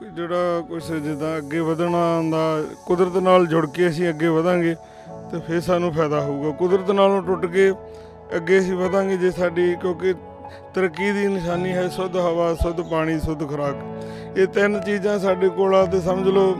ਜਿਹੜਾ ਕੁਝ ਜਿੱਦਾਂ ਅੱਗੇ ਵਧਣਾ ਦਾ ਕੁਦਰਤ ਨਾਲ ਜੁੜ ਕੇ ਅਸੀਂ ਅੱਗੇ ਵਧਾਂਗੇ ਤੇ ਫਿਰ ਸਾਨੂੰ ਫਾਇਦਾ ਹੋਊਗਾ ਕੁਦਰਤ ਨਾਲੋਂ ਟੁੱਟ ਕੇ ਅੱਗੇ ਅਸੀਂ ਵਧਾਂਗੇ ਜੇ ਸਾਡੀ ਕਿਉਂਕਿ ਤਰੱਕੀ ਦੀ ਨਿਸ਼ਾਨੀ ਹੈ ਸ਼ੁੱਧ ਹਵਾ ਸ਼ੁੱਧ ਪਾਣੀ ਸ਼ੁੱਧ ਖੁਰਾਕ ਇਹ ਤਿੰਨ ਚੀਜ਼ਾਂ ਸਾਡੇ ਕੋਲ ਆ ਤੇ ਸਮਝ ਲਓ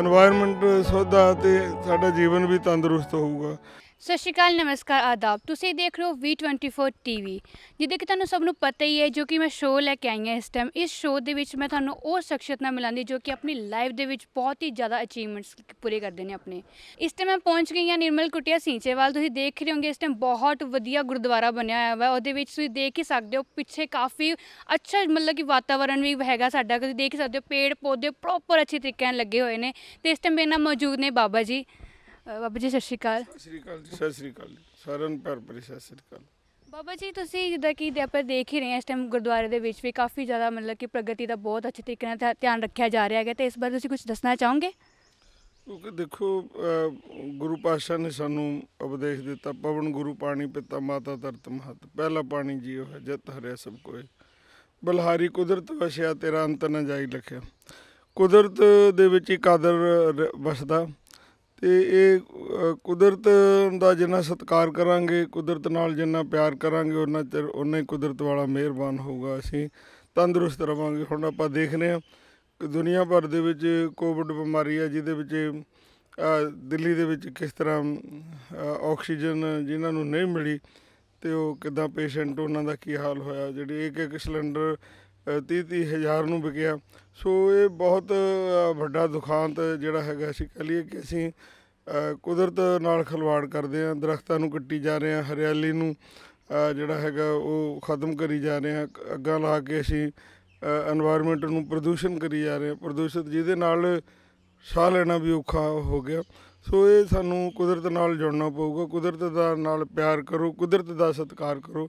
এনवायरमेंट ਸੁੱਧਾ ਤੇ ਸਾਡਾ ਜੀਵਨ ਵੀ ਤੰਦਰੁਸਤ ਹੋਊਗਾ ਸਤਿ ਸ਼੍ਰੀ ਅਕਾਲ ਨਮਸਕਾਰ ਆਦਾਬ ਤੁਸੀਂ ਦੇਖ ਰਹੇ ਹੋ V24 TV ਜਿਹਦੇ ਕਿ ਤੁਹਾਨੂੰ ਸਭ ਨੂੰ ਪਤਾ ਹੀ ਹੈ ਜੋ ਕਿ ਮੈਂ ਸ਼ੋਅ ਲੈ ਕੇ ਆਈ ਹਾਂ ਇਸ ਟਾਈਮ ਇਸ ਸ਼ੋਅ ਦੇ ਵਿੱਚ ਮੈਂ ਤੁਹਾਨੂੰ ਉਹ ਸ਼ਖਸੀਅਤ ਨਾਲ ਮਿਲਾਂਦੀ ਜੋ ਕਿ ਆਪਣੀ ਲਾਈਫ ਦੇ ਵਿੱਚ ਬਹੁਤ ਹੀ ਜ਼ਿਆਦਾ ਅਚੀਵਮੈਂਟਸ ਪੂਰੇ ਕਰਦੇ ਨੇ ਆਪਣੇ ਇਸ ਟਾਈਮ ਮੈਂ ਪਹੁੰਚ ਗਈ ਹਾਂ ਨਿਰਮਲ ਕੁਟਿਆ ਸਿੰਚੇਵਾਲ ਤੁਸੀਂ ਦੇਖ ਰਹੇ ਹੋਗੇ ਇਸ ਟਾਈਮ ਬਹੁਤ ਵਧੀਆ ਗੁਰਦੁਆਰਾ ਬਣਿਆ ਹੋਇਆ ਹੈ ਉਹਦੇ ਵਿੱਚ ਤੁਸੀਂ ਦੇਖ ਹੀ ਸਕਦੇ ਹੋ ਪਿੱਛੇ ਕਾਫੀ ਅੱਛਾ ਮਤਲਬ ਕਿ ਵਾਤਾਵਰਣ ਵੀ ਹੈਗਾ ਸਾਡਾ ਤੁਸੀਂ ਦੇਖ ਸਕਦੇ ਹੋ ਪੇੜ ਪੌਦੇ ਪ੍ਰੋਪਰ ਅੱਛੇ ਤਰੀਕੇ ਨਾਲ ਲੱਗੇ ਹੋਏ ਨੇ ਤੇ ਇਸ ਟਾਈਮ ਮੇਰੇ ਨਾਲ ਮੌਜੂਦ ਨੇ ਬਾਬਾ ਜੀ ਬਾਬਾ ਜੀ ਸਤਿ ਸ਼੍ਰੀ ਅਕਾਲ ਸਤਿ ਸ੍ਰੀ ਅਕਾਲ ਜੀ ਸਤਿ ਸ੍ਰੀ ਅਕਾਲ ਜੀ। ਸਾਰਿਆਂ ਨੂੰ ਪਿਆਰ ਭਰੀ ਸਤਿ ਸ੍ਰੀ ਅਕਾਲ ਬਾਬਾ ਜੀ ਤੁਸੀਂ ਜਿੱਦਾਂ ਕਿ ਦੇ- ਆਪਾਂ ਦੇਖ ਹੀ ਰਹੇ ਹਾਂ ਇਸ ਟਾਈਮ ਗੁਰਦੁਆਰੇ ਦੇ ਵਿੱਚ ਵੀ ਕਾਫੀ ਜ਼ਿਆਦਾ ਮਤਲਬ ਕਿ ਪ੍ਰਗਤੀ ਦਾ ਬਹੁਤ ਅੱਛੇ ਤਰੀਕੇ ਨਾਲ ਧਿਆਨ ਰੱਖਿਆ ਜਾ ਰਿਹਾ ਹੈ ਤੇ ਇਸ ਬਾਰੇ ਤੁਸੀਂ ਕੁਝ ਦੱਸਣਾ ਚਾਹੋਗੇ ਕਿਉਂਕਿ ਦੇਖੋ ਗੁਰੂ ਪਾਤਸ਼ਾਹ ਨੇ ਸਾਨੂੰ ਉਪਦੇਸ਼ ਦਿੱਤਾ ਪਵਨ ਗੁਰੂ ਪਾਣੀ ਪਿਤਾ ਮਾਤਾ ਧਰਤ ਮਹਤ ਪਹਿਲਾ ਪਾਣੀ ਜੀਉ ਹੈ ਜਤ ਹਰਿਆ ਸਭ ਕੋਇ ਬਲਹਾਰੀ ਕੁਦਰਤ ਵਸਿਆ ਤੇਰਾ ਅੰਤ ਨਾ ਜਾਈ ਲਖਿਆ ਕੁਦਰਤ ਦੇ ਵਿੱਚ ਹੀ ਕਾਦਰ ਵਸਦਾ ਤੇ ਇਹ ਕੁਦਰਤ ਦਾ ਜਿੰਨਾ ਸਤਿਕਾਰ ਕਰਾਂਗੇ ਕੁਦਰਤ ਨਾਲ ਜਿੰਨਾ ਪਿਆਰ ਕਰਾਂਗੇ ਉਹਨਾਂ ਚ ਉਹਨੇ ਕੁਦਰਤ ਵਾਲਾ ਮਿਹਰਬਾਨ ਹੋਊਗਾ ਅਸੀਂ ਤੰਦਰੁਸਤ ਰਵਾਂਗੇ ਹੁਣ ਆਪਾਂ ਦੇਖਨੇ ਆ ਕਿ ਦੁਨੀਆ ਭਰ ਦੇ ਵਿੱਚ ਕੋਵਿਡ ਬਿਮਾਰੀ ਹੈ ਜਿਹਦੇ ਵਿੱਚ ਦਿੱਲੀ ਦੇ ਵਿੱਚ ਕਿਸ ਤਰ੍ਹਾਂ ਆਕਸੀਜਨ ਜਿਨ੍ਹਾਂ ਨੂੰ ਨਹੀਂ ਮਿਲੀ ਤੇ ਉਹ ਕਿਦਾਂ ਪੇਸ਼ੈਂਟ ਉਹਨਾਂ ਦਾ ਕੀ ਹਾਲ ਹੋਇਆ ਜਿਹੜੇ ਇੱਕ ਇੱਕ ਸਿਲੰਡਰ 30 ਹਜ਼ਾਰ ਨੂੰ ਵਿਕਿਆ ਸੋ ਇਹ ਬਹੁਤ ਵੱਡਾ ਦੁਖਾਂਤ ਜਿਹੜਾ ਹੈਗਾ ਅਸੀਂ ਕਹ ਲਈਏ ਕਿ ਅਸੀਂ ਕੁਦਰਤ ਨਾਲ ਖਲਵਾੜ ਕਰਦੇ ਆਂ ਦਰਖਤਾਂ ਨੂੰ ਕੱਟੀ ਜਾ ਰਹੇ ਆਂ ਹਰਿਆਲੀ ਨੂੰ ਜਿਹੜਾ ਹੈਗਾ ਉਹ ਖਤਮ ਕਰੀ ਜਾ ਰਹੇ ਆਂ ਅੱਗਾ ਲਾ ਕੇ ਅਸੀਂ এনवायरमेंट ਨੂੰ ਪ੍ਰਦੂਸ਼ਣ ਕਰੀ ਜਾ ਰਹੇ ਆਂ ਪ੍ਰਦੂਸ਼ਿਤ ਜਿਹਦੇ ਨਾਲ ਸਾਹ ਲੈਣਾ ਵੀ ਔਖਾ ਹੋ ਗਿਆ ਸੋ ਇਹ ਸਾਨੂੰ ਕੁਦਰਤ ਨਾਲ ਜੁੜਨਾ ਪਊਗਾ ਕੁਦਰਤ ਦਾ ਨਾਲ ਪਿਆਰ ਕਰੋ ਕੁਦਰਤ ਦਾ ਸਤਿਕਾਰ ਕਰੋ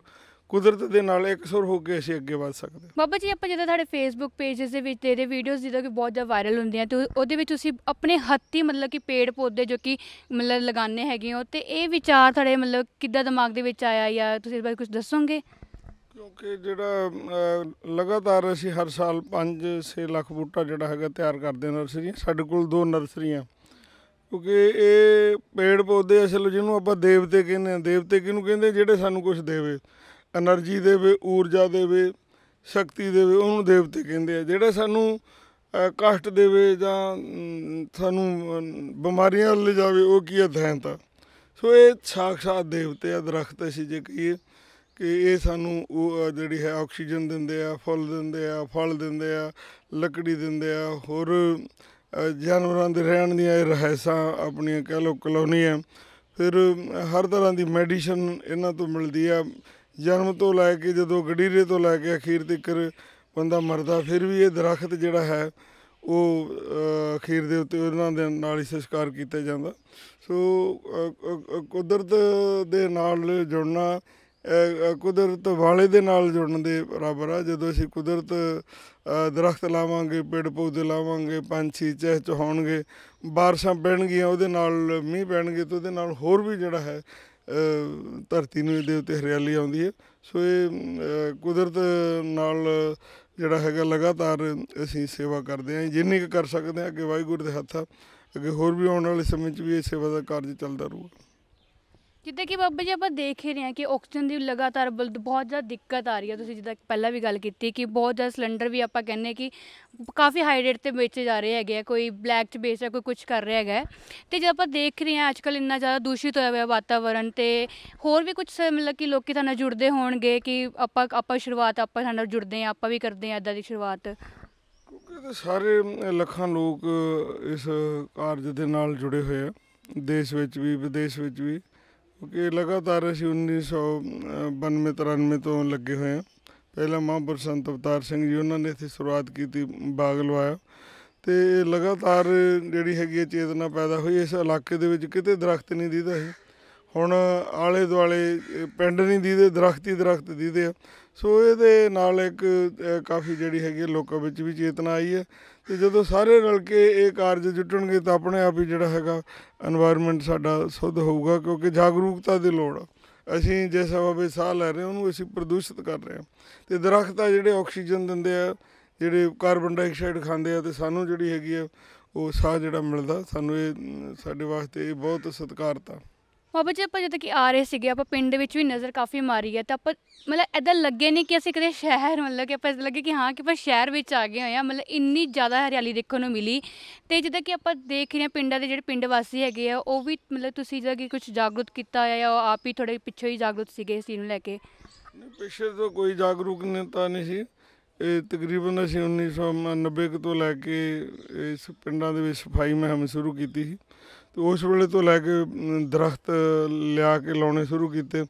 ਕੁਦਰਤ ਦੇ ਨਾਲ ਇੱਕਸੁਰ ਹੋ ਕੇ ਅਸੀਂ ਅੱਗੇ ਵਧ ਸਕਦੇ ਹਾਂ ਬਾਬਾ ਜੀ ਆਪਾਂ ਜਿਹੜਾ ਤੁਹਾਡੇ ਫੇਸਬੁੱਕ ਪੇजेस ਦੇ ਵਿੱਚ ਤੇਰੇ ਵੀਡੀਓਜ਼ ਜਿਹਦਾ ਕਿ ਬਹੁਤ ਜ਼ਿਆਦਾ ਵਾਇਰਲ ਹੁੰਦੀਆਂ ਤੇ ਉਹਦੇ ਵਿੱਚ ਤੁਸੀਂ ਆਪਣੇ ਹੱਥੀ ਮਤਲਬ ਕਿ ਪੇੜ ਪੌਦੇ ਜੋ ਕਿ ਮਤਲਬ ਲਗਾਉਂਦੇ ਹੈਗੇ ਹੋ ਤੇ ਇਹ ਵਿਚਾਰ ਤੁਹਾਡੇ ਮਤਲਬ ਕਿੱਦਾਂ ਦਿਮਾਗ ਦੇ ਵਿੱਚ ਆਇਆ ਜਾਂ ਤੁਸੀਂ ਇਸ ਬਾਰੇ ਕੁਝ ਦੱਸੋਗੇ ਕਿਉਂਕਿ ਜਿਹੜਾ ਲਗਾਤਾਰ ਅਸੀਂ ਹਰ ਸਾਲ 5-6 ਲੱਖ ਬੂਟਾ ਜਿਹੜਾ ਹੈਗਾ ਤਿਆਰ ਕਰਦੇ ਹਾਂ ਨਰਸਰੀਆਂ ਸਾਡੇ ਕੋਲ ਦੋ ਨਰਸਰੀਆਂ ਕਿਉਂਕਿ ਇਹ ਪੇੜ ਪੌਦੇ ਅਸਲ ਜਿਹਨੂੰ ਆਪਾਂ ਦੇਵਤੇ ਕਹਿੰਦੇ ਆ ਦੇਵਤੇ ਕਿਹਨੂੰ ਕਹਿੰਦੇ ਜਿਹੜੇ ਸਾਨੂੰ ਕੁਝ ਦੇਵੇ એનર્ਜੀ ਦੇਵੇ ਊਰਜਾ ਦੇਵੇ ਸ਼ਕਤੀ ਦੇਵੇ ਉਹਨੂੰ ਦੇਵਤੇ ਕਹਿੰਦੇ ਆ ਜਿਹੜਾ ਸਾਨੂੰ ਕਸ਼ਟ ਦੇਵੇ ਜਾਂ ਸਾਨੂੰ ਬਿਮਾਰੀਆਂ ਵੱਲ ਲੈ ਜਾਵੇ ਉਹ ਕੀ ਹੈ ਦੈਂਤਾ ਸੋ ਇਹ ਸਾਖਸ਼ਾਤ ਦੇਵਤੇ ਆ ਦਰਖਤ ਅਸੀਂ ਜੇ ਕਹੀਏ ਕਿ ਇਹ ਸਾਨੂੰ ਉਹ ਜਿਹੜੀ ਹੈ ਆਕਸੀਜਨ ਦਿੰਦੇ ਆ ਫੁੱਲ ਦਿੰਦੇ ਆ ਫਲ ਦਿੰਦੇ ਆ ਲੱਕੜੀ ਦਿੰਦੇ ਆ ਹੋਰ ਜਾਨਵਰਾਂ ਦੇ ਰਹਿਣ ਦੀਆਂ ਇਹ ਰਹਿਸਾਂ ਆਪਣੀਆਂ ਕਹਿ ਲੋ ਕਲੋਨੀਆਂ ਫਿਰ ਹਰ ਤਰ੍ਹਾਂ ਦੀ ਮੈਡੀਸਨ ਇਹਨਾਂ ਤੋਂ ਮਿਲਦੀ ਆ ਜਨਮ ਤੋਂ ਲੈ ਕੇ ਜਦੋਂ ਗੜੀਰੇ ਤੋਂ ਲੈ ਕੇ ਅਖੀਰ ਤੱਕ ਬੰਦਾ ਮਰਦਾ ਫਿਰ ਵੀ ਇਹ ਦਰਖਤ ਜਿਹੜਾ ਹੈ ਉਹ ਅਖੀਰ ਦੇ ਉੱਤੇ ਉਹਨਾਂ ਦੇ ਨਾਲ ਹੀ ਸੰਸਕਾਰ ਕੀਤਾ ਜਾਂਦਾ ਸੋ ਕੁਦਰਤ ਦੇ ਨਾਲ ਜੁੜਨਾ ਕੁਦਰਤ ਵਾਲੇ ਦੇ ਨਾਲ ਜੁੜਨ ਦੇ ਬਰਾਬਰ ਆ ਜਦੋਂ ਅਸੀਂ ਕੁਦਰਤ ਦਰਖਤ ਲਾਵਾਂਗੇ ਪੇੜ ਪੌਦੇ ਲਾਵਾਂਗੇ ਪੰਛੀ ਚਹ ਹੋਣਗੇ ਬਾਰਿਸ਼ਾਂ ਪੈਣਗੀਆਂ ਉਹਦੇ ਨਾਲ ਮੀਂਹ ਪੈਣਗੇ ਤੇ ਉਹਦੇ ਨਾਲ ਹੋਰ ਵੀ ਜਿਹੜਾ ਹੈ ਧਰਤੀ ਨੂੰ ਇਹਦੇ ਉੱਤੇ ਹਰਿਆਲੀ ਆਉਂਦੀ ਹੈ ਸੋ ਇਹ ਕੁਦਰਤ ਨਾਲ ਜਿਹੜਾ ਹੈਗਾ ਲਗਾਤਾਰ ਅਸੀਂ ਸੇਵਾ ਕਰਦੇ ਆਂ ਜਿੰਨੀ ਕੁ ਕਰ ਸਕਦੇ ਆਂ ਅੱਗੇ ਵਾਹਿਗੁਰੂ ਦੇ ਹੱਥਾਂ ਅੱਗੇ ਹੋਰ ਵੀ ਆਉਣ ਵਾਲੇ ਸਮੇਂ 'ਚ ਵੀ ਇਹ ਸੇਵਾ ਦਾ ਕਾਰਜ ਚੱਲਦਾ ਰਹੂਗਾ ਜਿੱਦਾਂ ਕਿ ਬਾਬਾ ਜੀ ਆਪਾਂ ਦੇਖ ਹੀ ਰਹੇ ਹਾਂ ਕਿ ਆਕਸੀਜਨ ਦੀ ਲਗਾਤਾਰ ਬਹੁਤ ਜ਼ਿਆਦਾ ਦਿੱਕਤ ਆ ਰਹੀ ਹੈ ਤੁਸੀਂ ਜਿੱਦਾਂ ਪਹਿਲਾਂ ਵੀ ਗੱਲ ਕੀਤੀ ਕਿ ਬਹੁਤ ਜ਼ਿਆਦਾ ਸਿਲੰਡਰ ਵੀ ਆਪਾਂ ਕਹਿੰਨੇ ਕਿ ਕਾਫੀ ਹਾਈ ਰੇਟ ਤੇ ਵੇਚੇ ਜਾ ਰਹੇ ਹੈਗੇ ਆ ਕੋਈ ਬਲੈਕ 'ਚ ਵੇਚ ਰਿਹਾ ਕੋਈ ਕੁਝ ਕਰ ਰਿਹਾ ਹੈਗਾ ਹੈ। ਤੇ ਜੇ ਆਪਾਂ ਦੇਖ ਰਹੇ ਹਾਂ ਅੱਜਕੱਲ ਇੰਨਾ ਜ਼ਿਆਦਾ ਦੂਸ਼ਿਤ ਹੋਇਆ ਹੋਇਆ ਵਾਤਾਵਰਣ ਤੇ ਹੋਰ ਵੀ ਕੁਝ ਮਤਲਬ ਕਿ ਲੋਕੀ ਤੁਹਾਨੂੰ ਜੁੜਦੇ ਹੋਣਗੇ ਕਿ ਆਪਾਂ ਆਪਾਂ ਸ਼ੁਰੂਆਤ ਆਪਾਂ ਸਾਡੇ ਨਾਲ ਜੁੜਦੇ ਆ ਆਪਾਂ ਵੀ ਕਰਦੇ ਆ ਇਦਾਂ ਦੀ ਸ਼ੁਰੂਆਤ ਕਿਉਂਕਿ ਸਾਰੇ ਲੱਖਾਂ ਲੋਕ ਇਸ ਕਾਰਜ ਦੇ ਨਾਲ ਜੁੜੇ ਹੋਏ ਆ ਦੇਸ਼ ਵਿੱਚ ਵੀ ਵਿਦੇਸ਼ ਵਿੱਚ ਵੀ ਕਿਉਂਕਿ ਲਗਾਤਾਰ ਅਸੀਂ 1992 93 ਤੋਂ ਲੱਗੇ ਹੋਏ ਆ ਪਹਿਲਾ ਮਹਾਂਪੁਰਸ਼ ਸੰਤ ਅਵਤਾਰ ਸਿੰਘ ਜੀ ਉਹਨਾਂ ਨੇ ਇੱਥੇ ਸ਼ੁਰੂਆਤ ਕੀਤੀ ਬਾਗ ਲਵਾਇਆ ਤੇ ਲਗਾਤਾਰ ਜਿਹੜੀ ਹੈਗੀ ਚੇਤਨਾ ਪੈਦਾ ਹੋਈ ਇਸ ਇਲਾਕੇ ਦੇ ਵਿੱਚ ਕਿਤੇ ਦਰਖਤ ਨਹੀਂ ਦੀਦਾ ਹੈ ਹੁਣ ਆਲੇ ਦੁਆਲੇ ਪਿੰਡ ਨਹੀਂ ਦੀਦੇ ਦਰਖਤ ਹੀ ਦਰਖਤ ਦੀਦੇ ਆ ਸੋ ਇਹਦੇ ਨਾਲ ਇੱਕ ਕਾਫੀ ਜਿਹੜੀ ਹੈਗੀ ਲੋਕਾਂ ਵਿੱਚ ਵੀ ਚੇਤਨਾ ਆਈ ਹੈ ਤੇ ਜਦੋਂ ਸਾਰੇ ਰਲ ਕੇ ਇਹ ਕਾਰਜ ਜੁਟਣਗੇ ਤਾਂ ਆਪਣੇ ਆਪ ਹੀ ਜਿਹੜਾ ਹੈਗਾ এনवायरमेंट ਸਾਡਾ ਸੁਧ ਹੋਊਗਾ ਕਿਉਂਕਿ ਜਾਗਰੂਕਤਾ ਦੀ ਲੋੜ ਅਸੀਂ ਜਿਸ ਹਵਾ ਸਾਹ ਲੈ ਰਹੇ ਉਹਨੂੰ ਅਸੀਂ ਪ੍ਰਦੂਸ਼ਿਤ ਕਰ ਰਹੇ ਹਾਂ ਤੇ ਦਰਖਤ ਆ ਜਿਹੜੇ ਆਕਸੀਜਨ ਦਿੰਦੇ ਆ ਜਿਹੜੇ ਕਾਰਬਨ ਡਾਈਆਕਸਾਈਡ ਖਾਂਦੇ ਆ ਤੇ ਸਾਨੂੰ ਜਿਹੜੀ ਹੈਗੀ ਆ ਉਹ ਸਾਹ ਜਿਹੜਾ ਮਿਲਦਾ ਸਾਨੂੰ ਇਹ ਸਾਡੇ ਵਾਸਤੇ ਇਹ ਬਹੁਤ ਸਤਿਕਾਰਤਾ ਬਾਬਾ ਜੀ ਆਪਾਂ ਜਦੋਂ ਕਿ ਆ ਰਹੇ ਸੀਗੇ ਆਪਾਂ ਪਿੰਡ ਵਿੱਚ ਵੀ ਨਜ਼ਰ ਕਾਫੀ ਮਾਰੀ ਹੈ ਤਾਂ ਆਪਾਂ ਮਤਲਬ ਐਦਾਂ ਲੱਗੇ ਨਹੀਂ ਕਿ ਅਸੀਂ ਕਦੇ ਸ਼ਹਿਰ ਮਤਲਬ ਕਿ ਆਪਾਂ ਲੱਗੇ ਕਿ ਹਾਂ ਕਿ ਆਪਾਂ ਸ਼ਹਿਰ ਵਿੱਚ ਆ ਗਏ ਹੋਇਆ ਮਤਲਬ ਇੰਨੀ ਜ਼ਿਆਦਾ ਹਰਿਆਲੀ ਦੇਖਣ ਨੂੰ ਮਿਲੀ ਤੇ ਜਿੱਦਾਂ ਕਿ ਆਪਾਂ ਦੇਖ ਰਹੇ ਹਾਂ ਪਿੰਡਾਂ ਦੇ ਜਿਹੜੇ ਪਿੰਡ ਵਾਸੀ ਹੈਗੇ ਆ ਉਹ ਵੀ ਮਤਲਬ ਤੁਸੀਂ ਜਿੱਦਾਂ ਕਿ ਕੁਝ ਜਾਗਰੂਕ ਕੀਤਾ ਆ ਜਾਂ ਆਪ ਹੀ ਥੋੜੇ ਪਿੱਛੇ ਹੀ ਜਾਗਰੂਕ ਸੀਗੇ ਇਸ ਨੂੰ ਲੈ ਕੇ ਪਿੱਛੇ ਤੋਂ ਕੋਈ ਜਾਗਰੂਕ ਨੇਤਾ ਨਹੀਂ ਸੀ ਇਹ ਤਕਰੀਬਨ ਅਸੀਂ 1990 ਤੋਂ ਲੈ ਕੇ ਇਸ ਪਿੰਡਾਂ ਦੇ ਵਿੱਚ ਸਫਾਈ ਮਹਿੰਮ ਸ਼ੁਰੂ ਕੀਤੀ ਸੀ ਤੇ ਉਸ ਵੇਲੇ ਤੋਂ ਲੈ ਕੇ ਦਰਖਤ ਲਿਆ ਕੇ ਲਾਉਣੇ ਸ਼ੁਰੂ ਕੀਤੇ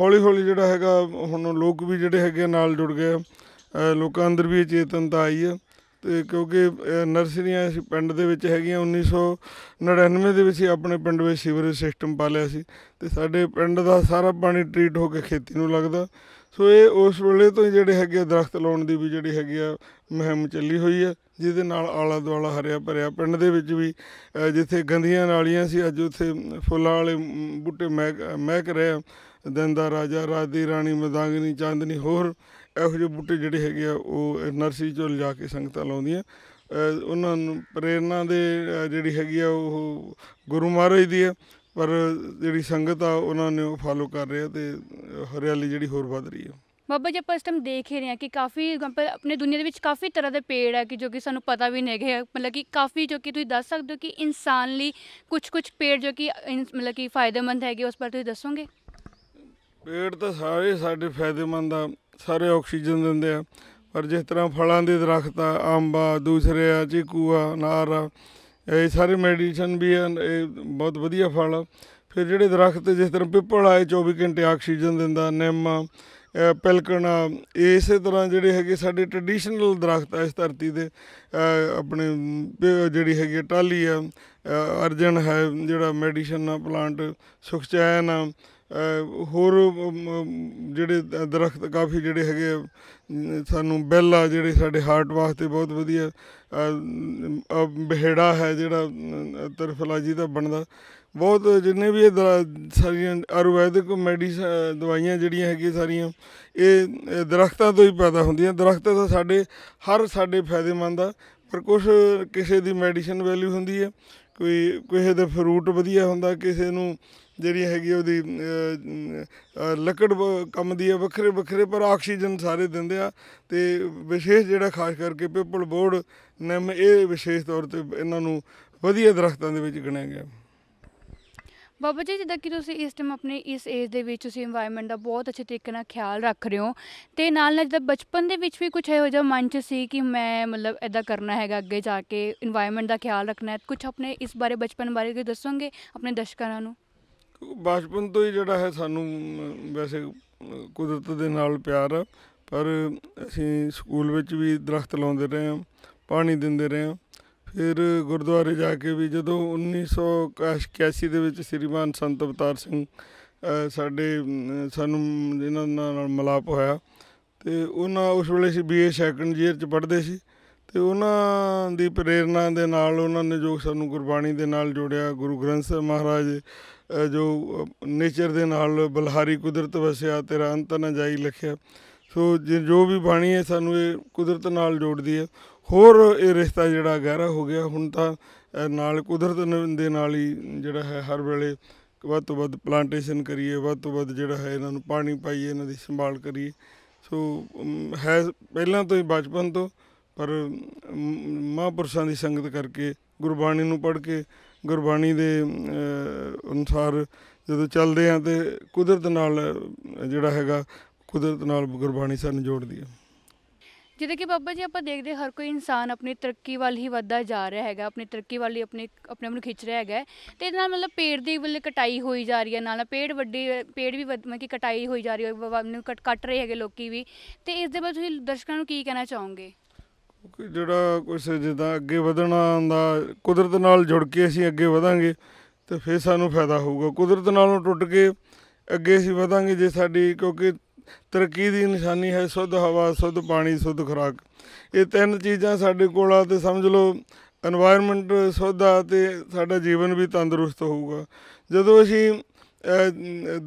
ਹੌਲੀ ਹੌਲੀ ਜਿਹੜਾ ਹੈਗਾ ਹੁਣ ਲੋਕ ਵੀ ਜਿਹੜੇ ਹੈਗੇ ਨਾਲ ਜੁੜ ਗਏ ਲੋਕਾਂ ਅੰਦਰ ਵੀ ਇਹ ਚੇਤਨਤਾ ਆਈ ਹੈ ਤੇ ਕਿਉਂਕਿ ਨਰਸਰੀਆਂ ਅਸੀਂ ਪਿੰਡ ਦੇ ਵਿੱਚ ਹੈਗੀਆਂ 1999 ਦੇ ਵਿੱਚ ਹੀ ਆਪਣੇ ਪਿੰਡ ਵਿੱਚ ਸੀਵਰੇਜ ਸਿਸਟਮ ਪਾ ਲਿਆ ਸੀ ਤੇ ਸਾਡੇ ਪਿੰਡ ਦਾ ਸਾਰਾ ਪਾਣੀ ਟ੍ਰੀਟ ਹੋ ਕੇ ਖੇਤੀ ਨੂੰ ਲੱਗਦਾ ਸੋ ਇਹ ਉਸ ਵੇਲੇ ਤੋਂ ਜਿਹੜੇ ਹੈਗੇ ਦਰਖਤ ਲਾਉਣ ਦੀ ਵੀ ਜਿਹੜੀ ਹੈਗੀ ਆ ਮਹਿੰਮ ਚੱਲੀ ਹੋਈ ਆ ਜਿਹਦੇ ਨਾਲ ਆਲਾ ਦੁਆਲਾ ਹਰਿਆ ਭਰਿਆ ਪਿੰਡ ਦੇ ਵਿੱਚ ਵੀ ਜਿੱਥੇ ਗੰਦੀਆਂ ਨਾਲੀਆਂ ਸੀ ਅੱਜ ਉੱਥੇ ਫੁੱਲਾਂ ਵਾਲੇ ਬੂਟੇ ਮਹਿਕ ਰਹੇ ਆ ਦਿਨ ਦਾ ਰਾਜਾ ਰਾਜ ਦੀ ਰਾਣੀ ਮਦਾਂਗਨੀ ਚਾਂਦਨੀ ਹੋਰ ਇਹੋ ਜਿਹੇ ਬੂਟੇ ਜਿਹੜੇ ਹੈਗੇ ਆ ਉਹ ਨਰਸਰੀ ਚੋਂ ਲਿਜਾ ਕੇ ਸੰਗਤਾਂ ਲਾਉਂਦੀਆਂ ਉਹਨਾਂ ਨੂੰ ਪ੍ਰੇਰਣਾ ਦੇ ਜਿਹੜੀ ਹੈਗੀ ਆ ਉਹ ਗੁਰੂ ਮਹਾਰਾਜ ਦੀ ਹੈ ਪਰ ਜਿਹੜੀ ਸੰਗਤ ਆ ਉਹਨਾਂ ਨੇ ਉਹ ਫਾਲੋ ਕਰ ਆ ਤੇ ਹਰਿਆਲੀ ਜਿਹੜੀ ਹੋਰ ਵੱਧ ਰਹੀ ਆ ਬਾਬਾ ਜੀ ਆਪਾਂ ਇਸ ਟਾਈਮ ਦੇਖ ਹੀ ਰਹੇ ਆ ਕਿ ਕਾਫੀ ਆਪਣੇ ਦੁਨੀਆ ਦੇ ਵਿੱਚ ਕਾਫੀ ਤਰ੍ਹਾਂ ਦੇ ਪੇੜ ਆ ਕਿ ਜੋ ਕਿ ਸਾਨੂੰ ਪਤਾ ਵੀ ਨਹੀਂ ਹੈਗੇ ਮਤਲਬ ਕਿ ਕਾਫੀ ਜੋ ਕਿ ਤੁਸੀਂ ਦੱਸ ਸਕਦੇ ਹੋ ਕਿ ਇਨਸਾਨ ਲਈ ਕੁਝ ਕੁਝ ਪੇੜ ਜੋ ਕਿ ਮਤਲਬ ਕਿ ਫਾਇਦੇਮੰਦ ਹੈਗੇ ਉਸ ਬਾਰੇ ਤੁਸੀਂ ਦੱਸੋਗੇ ਪੇੜ ਤਾਂ ਸਾਰੇ ਸਾਡੇ ਫਾਇਦੇਮੰਦ ਆ ਸਾਰੇ ਆਕਸੀਜਨ ਦਿੰਦੇ ਆ ਪਰ ਜਿਸ ਤਰ੍ਹਾਂ ਫਲਾਂ ਦੇ ਦਰਖਤ ਆ ਆਂਬਾ ਦੂਸਰੇ ਆ ਚੀਕੂ ਆ ਨਾਰ ਆ ਇਹ ਸਾਰੇ ਮੈਡੀਸਨ ਵੀ ਹਨ ਇਹ ਬਹੁਤ ਵਧੀਆ ਫਲ ਆ ਫਿਰ ਜਿਹੜੇ ਦਰਖਤ ਜਿਸ ਤਰ੍ਹਾਂ ਪਿੱਪਲ ਆਏ 24 ਘੰਟੇ ਆਕਸੀਜਨ ਦਿੰਦਾ ਨਿੰਮ ਪਿਲਕਣ ਇਸੇ ਤਰ੍ਹਾਂ ਜਿਹੜੇ ਹੈਗੇ ਸਾਡੇ ਟ੍ਰੈਡੀਸ਼ਨਲ ਦਰਖਤ ਆ ਇਸ ਧਰਤੀ ਦੇ ਆਪਣੇ ਜਿਹੜੀ ਹੈਗੀ ਟਾਲੀ ਆ ਅਰਜਨ ਹੈ ਜਿਹੜਾ ਮੈਡੀਸਨ ਆ ਪਲਾਂਟ ਸੁਖਚੈਨ ਆ ਹੋਰ ਜਿਹੜੇ ਦਰਖਤ ਕਾਫੀ ਜਿਹੜੇ ਹੈਗੇ ਸਾਨੂੰ ਬੈਲ ਆ ਜਿਹੜੇ ਸਾਡੇ ਹਾਰਟ ਵਾਸਤੇ ਬਹੁਤ ਵਧੀਆ ਬਿਹੜਾ ਹੈ ਜਿਹੜਾ ਤਰਫਲਾ ਜੀ ਦਾ ਬਣਦਾ ਬਹੁਤ ਜਿੰਨੇ ਵੀ ਇਹ ਸਾਰੀਆਂ ਆਯੁਰਵੈਦਿਕ ਮੈਡੀਸ ਦਵਾਈਆਂ ਜਿਹੜੀਆਂ ਹੈਗੀਆਂ ਸਾਰੀਆਂ ਇਹ ਦਰਖਤਾਂ ਤੋਂ ਹੀ ਪੈਦਾ ਹੁੰਦੀਆਂ ਦਰਖਤ ਤਾਂ ਸਾਡੇ ਹਰ ਸਾਡੇ ਫਾਇਦੇਮੰਦ ਆ ਪਰ ਕੁਝ ਕਿਸੇ ਦੀ ਮੈਡੀਸਨ ਵੈਲਿਊ ਹੁੰਦੀ ਹੈ ਕੋਈ ਕਿਸੇ ਦਾ ਫਰੂਟ ਵਧੀਆ ਹੁੰਦਾ ਕਿਸੇ ਨੂੰ ਜਿਹੜੀ ਹੈਗੀ ਉਹਦੀ ਲੱਕੜ ਕੰਮ ਦੀ ਹੈ ਵੱਖਰੇ ਵੱਖਰੇ ਪਰ ਆਕਸੀਜਨ ਸਾਰੇ ਦਿੰਦੇ ਆ ਤੇ ਵਿਸ਼ੇਸ਼ ਜਿਹੜਾ ਖਾਸ ਕਰਕੇ ਪੀਪਲ ਬੋਰਡ ਨਿੰਮ ਇਹ ਵਿਸ਼ੇਸ਼ ਤੌਰ ਤੇ ਇਹਨਾਂ ਨੂੰ ਵਧੀਆ ਦਰਖਤਾਂ ਦੇ ਵਿੱਚ ਗਿਣਿਆ ਗਿਆ ਬਾਬਾ ਜੀ ਜਿੱਦਾਂ ਕਿ ਤੁਸੀਂ ਇਸ ਟਾਈਮ ਆਪਣੇ ਇਸ ਏਜ ਦੇ ਵਿੱਚ ਤੁਸੀਂ এনवायरमेंट ਦਾ ਬਹੁਤ ਅੱਛੇ ਤਰੀਕੇ ਨਾਲ ਖਿਆਲ ਰੱਖ ਰਹੇ ਹੋ ਤੇ ਨਾਲ ਨਾਲ ਜਿੱਦਾਂ ਬਚਪਨ ਦੇ ਵਿੱਚ ਵੀ ਕੁਝ ਇਹੋ ਜਿਹਾ ਮਨ 'ਚ ਸੀ ਕਿ ਮੈਂ ਮਤਲਬ ਐਦਾ ਕਰਨਾ ਹੈਗਾ ਅੱਗੇ ਜਾ ਕੇ এনवायरमेंट ਦਾ ਖਿਆਲ ਰੱਖਣਾ ਹੈ ਕੁਝ ਆਪਣੇ ਇਸ ਬਾਰੇ ਬਚਪਨ ਬਾਰੇ ਕੀ ਦੱਸੋਗੇ ਆਪਣੇ ਦਰਸ਼ਕਾਂ ਨੂੰ ਬਚਪਨ ਤੋਂ ਹੀ ਜਿਹੜਾ ਹੈ ਸਾਨੂੰ ਵੈਸੇ ਕੁਦਰਤ ਦੇ ਨਾਲ ਪਿਆਰ ਆ ਪਰ ਅਸੀਂ ਸਕੂਲ ਵਿੱਚ ਵੀ ਦਰਖਤ ਲਾਉਂਦੇ ਰਹੇ ਹਾਂ ਪਾਣੀ ਦਿੰਦੇ ਰਹੇ ਹਾਂ ਫਿਰ ਗੁਰਦੁਆਰੇ ਜਾ ਕੇ ਵੀ ਜਦੋਂ 1981 ਦੇ ਵਿੱਚ ਸ੍ਰੀਮਾਨ ਸੰਤ ਅਵਤਾਰ ਸਿੰਘ ਸਾਡੇ ਸਾਨੂੰ ਇਹਨਾਂ ਨਾਲ ਮਲਾਪ ਹੋਇਆ ਤੇ ਉਹਨਾਂ ਉਸ ਵੇਲੇ ਸੀ ਬੀਏ ਸੈਕੰਡ ਈਅਰ ਚ ਪੜ੍ਹਦੇ ਸੀ ਤੇ ਉਹਨਾਂ ਦੀ ਪ੍ਰੇਰਣਾ ਦੇ ਨਾਲ ਉਹਨਾਂ ਨੇ ਜੋ ਸਾਨੂੰ ਗੁਰਬਾਣੀ ਦੇ ਨਾਲ ਜੋੜਿਆ ਗੁਰੂ ਗ੍ਰੰਥ ਸਾਹਿਬ ਮਹਾਰਾਜ ਜੋ ਨੇਚਰ ਦੇ ਨਾਲ ਬਲਹਾਰੀ ਕੁਦਰਤ ਵਸਿਆ ਤੇਰਾ ਅੰਤ ਨਾ ਜਾਈ ਲਖਿਆ ਸੋ ਜੋ ਵੀ ਬਾਣੀ ਹੈ ਸਾਨੂੰ ਇਹ ਕੁਦਰਤ ਨਾਲ ਜੋੜਦੀ ਹੈ ਹੋਰ ਇਹ ਰਿਸ਼ਤਾ ਜਿਹੜਾ ਗਹਿਰਾ ਹੋ ਗਿਆ ਹੁਣ ਤਾਂ ਨਾਲ ਕੁਦਰਤ ਦੇ ਨਾਲ ਹੀ ਜਿਹੜਾ ਹੈ ਹਰ ਵੇਲੇ ਵੱਧ ਤੋਂ ਵੱਧ ਪਲਾਂਟੇਸ਼ਨ ਕਰੀਏ ਵੱਧ ਤੋਂ ਵੱਧ ਜਿਹੜਾ ਹੈ ਇਹਨਾਂ ਨੂੰ ਪਾਣੀ ਪਾਈਏ ਇਹਨਾਂ ਦੀ ਸੰਭਾਲ ਕਰੀਏ ਸੋ ਹੈ ਪਹਿਲਾਂ ਤੋਂ ਹੀ ਬਚਪਨ ਤੋਂ ਪਰ ਮਹਾਂਪੁਰਸ਼ਾਂ ਦੀ ਸੰਗਤ ਕਰਕੇ ਗੁਰਬਾਣੀ ਨੂੰ ਪੜ੍ਹ ਕੇ ਗੁਰਬਾਣੀ ਦੇ ਅਨੁਸਾਰ ਜਦੋਂ ਚੱਲਦੇ ਆ ਤੇ ਕੁਦਰਤ ਨਾਲ ਜਿਹੜਾ ਹੈਗਾ ਕੁਦਰਤ ਨਾਲ ਗੁਰਬਾਣੀ ਸਾਨੂੰ ਜੋੜਦੀ ਹੈ ਜਿਵੇਂ ਕਿ ਬਾਬਾ ਜੀ ਆਪਾਂ ਦੇਖਦੇ ਹਰ ਕੋਈ ਇਨਸਾਨ ਆਪਣੀ ਤਰੱਕੀ ਵੱਲ ਹੀ ਵੱਧਦਾ ਜਾ ਰਿਹਾ ਹੈਗਾ ਆਪਣੀ ਤਰੱਕੀ ਵੱਲ ਹੀ ਆਪਣੇ ਆਪਣੇ ਨੂੰ ਖਿੱਚ ਰਿਹਾ ਹੈਗਾ ਤੇ ਇਹਦੇ ਨਾਲ ਮਤਲਬ ਪੇੜ ਦੀ ਵੱਲ ਕਟਾਈ ਹੋਈ ਜਾ ਰਹੀ ਹੈ ਨਾਲ ਪੇੜ ਵੱਡੇ ਪੇੜ ਵੀ ਮਤਲਬ ਕਿ ਕਟਾਈ ਹੋਈ ਜਾ ਰਹੀ ਹੈ ਨੂੰ ਕੱਟ ਰਹੇ ਹੈਗੇ ਲੋਕੀ ਵੀ ਤੇ ਇਸ ਦੇ ਬਾਰੇ ਤੁਸੀਂ ਦਰਸ਼ਕਾਂ ਨੂੰ ਕੀ ਕਹਿਣਾ ਚਾਹੋਗੇ ਕਿ ਜਿਹੜਾ ਕੁਝ ਜਿੱਦਾਂ ਅੱਗੇ ਵਧਣਾ ਦਾ ਕੁਦਰਤ ਨਾਲ ਜੁੜ ਕੇ ਅਸੀਂ ਅੱਗੇ ਵਧਾਂਗੇ ਤੇ ਫਿਰ ਸਾਨੂੰ ਫਾਇਦਾ ਹੋਊਗਾ ਕੁਦਰਤ ਨਾਲੋਂ ਟੁੱਟ ਕੇ ਅੱਗੇ ਅਸੀਂ ਵਧਾਂਗੇ ਜੇ ਸਾਡੀ ਕਿਉਂਕਿ ਤਰੱਕੀ ਦੀ ਨਿਸ਼ਾਨੀ ਹੈ ਸ਼ੁੱਧ ਹਵਾ ਸ਼ੁੱਧ ਪਾਣੀ ਸ਼ੁੱਧ ਖੁਰਾਕ ਇਹ ਤਿੰਨ ਚੀਜ਼ਾਂ ਸਾਡੇ ਕੋਲ ਆ ਤੇ ਸਮਝ ਲਓ এনवायरमेंट ਸ਼ੁੱਧ ਆ ਤੇ ਸਾਡਾ ਜੀਵਨ ਵੀ ਤੰਦਰੁਸਤ ਹੋਊਗਾ ਜਦੋਂ ਅਸੀਂ